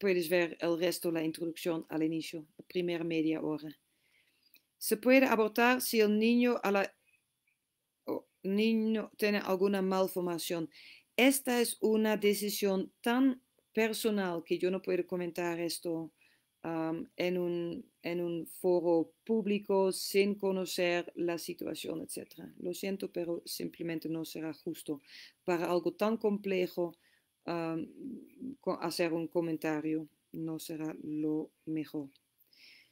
puedes ver el resto, la introducción al inicio, la primera media hora. Se puede abortar si el niño, a la, niño tiene alguna malformación. Esta es una decisión tan personal que yo no puedo comentar esto en, un, foro público sin conocer la situación, etc. Lo siento, pero simplemente no será justo para algo tan complejo hacer un comentario. No será lo mejor.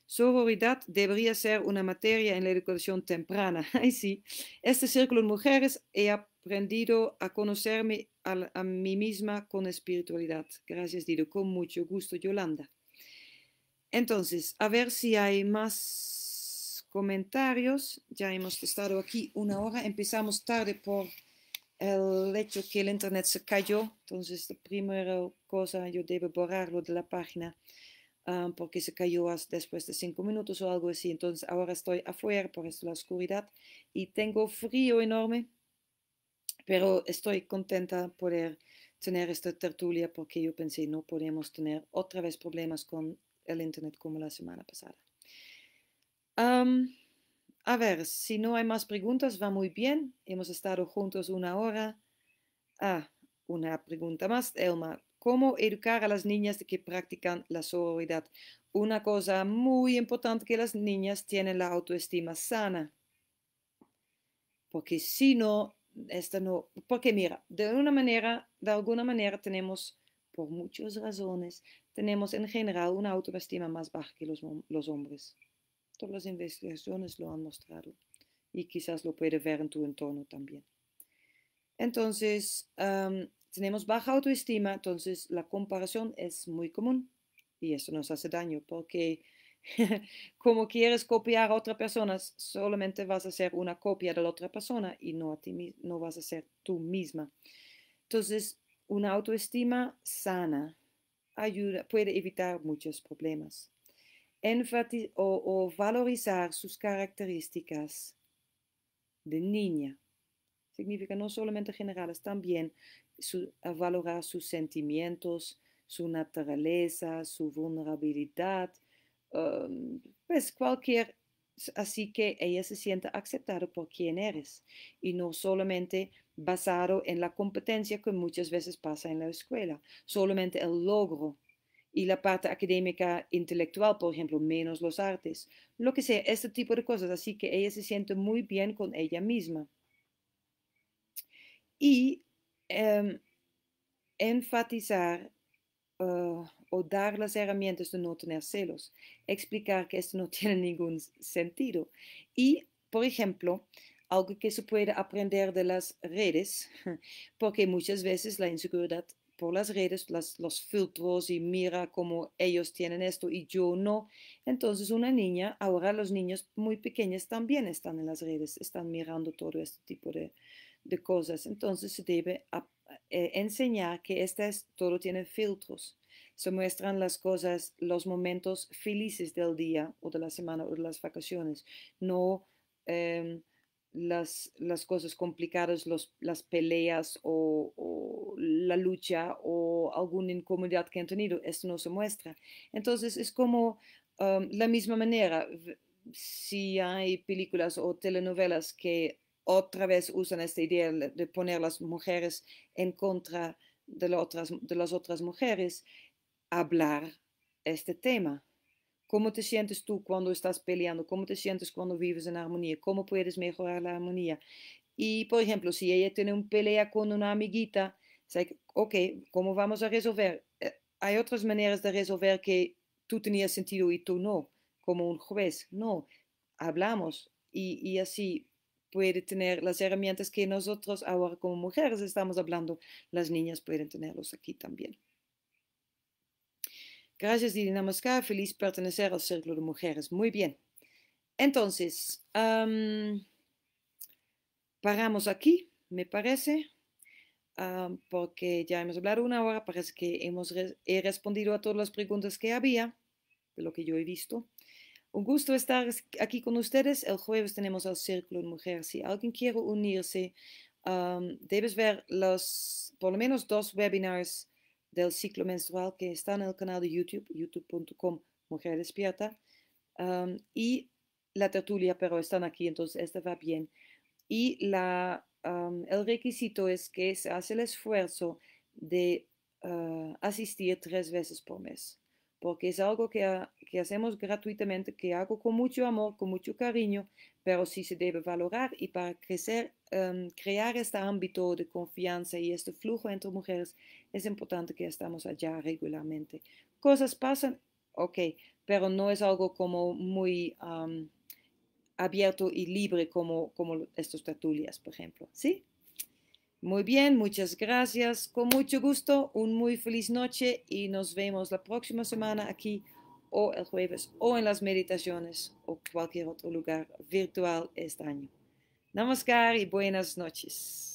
Sororidad debería ser una materia en la educación temprana. Ay, sí. Este círculo de mujeres he aprendido a conocerme a, mí misma con espiritualidad. Gracias, Dido. Con mucho gusto, Yolanda. Entonces, a ver si hay más comentarios. Ya hemos estado aquí una hora. Empezamos tarde por el hecho que el internet se cayó. Entonces, la primera cosa, yo debo borrarlo de la página. Ah, porque se cayó después de cinco minutos o algo así. Entonces ahora estoy afuera por la oscuridad y tengo frío enorme, pero estoy contenta poder tener esta tertulia porque yo pensé no podemos tener otra vez problemas con el internet como la semana pasada. a ver, si no hay más preguntas, va muy bien. Hemos estado juntos una hora. Ah, una pregunta más, Elma cómo educar a las niñas de que practican la sororidad. Una cosa muy importante que las niñas tienen la autoestima sana. Porque si no, esta no, porque mira, de una manera, de alguna manera tenemos, por muchas razones, tenemos en general una autoestima más baja que los, los hombres. Todas las investigaciones lo han mostrado y quizás lo puede ver en tu entorno también. Entonces, tenemos baja autoestima, entonces la comparación es muy común y eso nos hace daño porque como quieres copiar a otra persona, solamente vas a ser una copia de la otra persona y no, a ti, no vas a ser tú misma. Entonces, una autoestima sana ayuda, puede evitar muchos problemas. enfatizar o, o valorizar sus características de niña significa no solamente generales, también su, a valorar sus sentimientos, su naturaleza, su vulnerabilidad, um, pues cualquier, así que ella se sienta aceptada por quien eres y no solamente basado en la competencia que muchas veces pasa en la escuela, solamente el logro y la parte académica intelectual, por ejemplo, menos los artes, lo que sea, este tipo de cosas, así que ella se siente muy bien con ella misma. Y Em, enfatizar eh, o dar las herramientas de no tener celos, explicar que esto no tiene ningún sentido. Y, por ejemplo, algo que se puede aprender de las redes, porque muchas veces la inseguridad por las redes, los filtros y mira cómo ellos tienen esto y yo no. Entonces una niña, ahora los niños muy pequeños también están en las redes, están mirando todo este tipo de, de cosas. Entonces se debe eh, enseñar que estas todo tiene filtros. Se muestran las cosas, los momentos felices del día o de la semana o de las vacaciones, no em, las, las, cosas complicadas, las peleas o, la lucha o alguna incomodidad que han tenido. Esto no se muestra. Entonces es como la misma manera. Si hay películas o telenovelas que otra vez usan esta idea de poner las mujeres en contra de, las otras, de las otras mujeres, hablar este tema. ¿Cómo te sientes tú cuando estás peleando? ¿Cómo te sientes cuando vives en armonía? ¿Cómo puedes mejorar la armonía? Y, por ejemplo, si ella tiene un pelea con una amiguita, ok, ¿cómo vamos a resolver? Eh, hay otras maneras de resolver que tú tenías sentido y tú no, como un juez. No, hablamos y, y así puede tener las herramientas que nosotros ahora como mujeres estamos hablando, las niñas pueden tenerlos aquí también. Gracias y namaskar, feliz pertenecer al Círculo de Mujeres. Muy bien. Entonces, paramos aquí, me parece, porque ya hemos hablado una hora, parece que hemos he respondido a todas las preguntas que había, de lo que yo he visto. Un gusto estar aquí con ustedes. El jueves tenemos el Círculo de Mujeres. Si alguien quiere unirse, debes ver los, por lo menos dos webinars del ciclo menstrual que están en el canal de YouTube, youtube.com Mujer Despierta. y la tertulia, pero están aquí, entonces esta va bien. Y la, el requisito es que se hace el esfuerzo de ah, asistir tres veces por mes porque es algo que, hacemos gratuitamente, que hago con mucho amor, con mucho cariño, pero sí se debe valorar y para crecer, em, crear este ámbito de confianza y este flujo entre mujeres es importante que estemos allá regularmente. Cosas pasan, ok, pero no es algo como muy abierto y libre como, como estas tertulias, por ejemplo, ¿sí? Muy bien, muchas gracias. Con mucho gusto, un muy feliz noche y nos vemos la próxima semana aquí o el jueves o en las meditaciones o cualquier otro lugar virtual este año. Namaskar y buenas noches.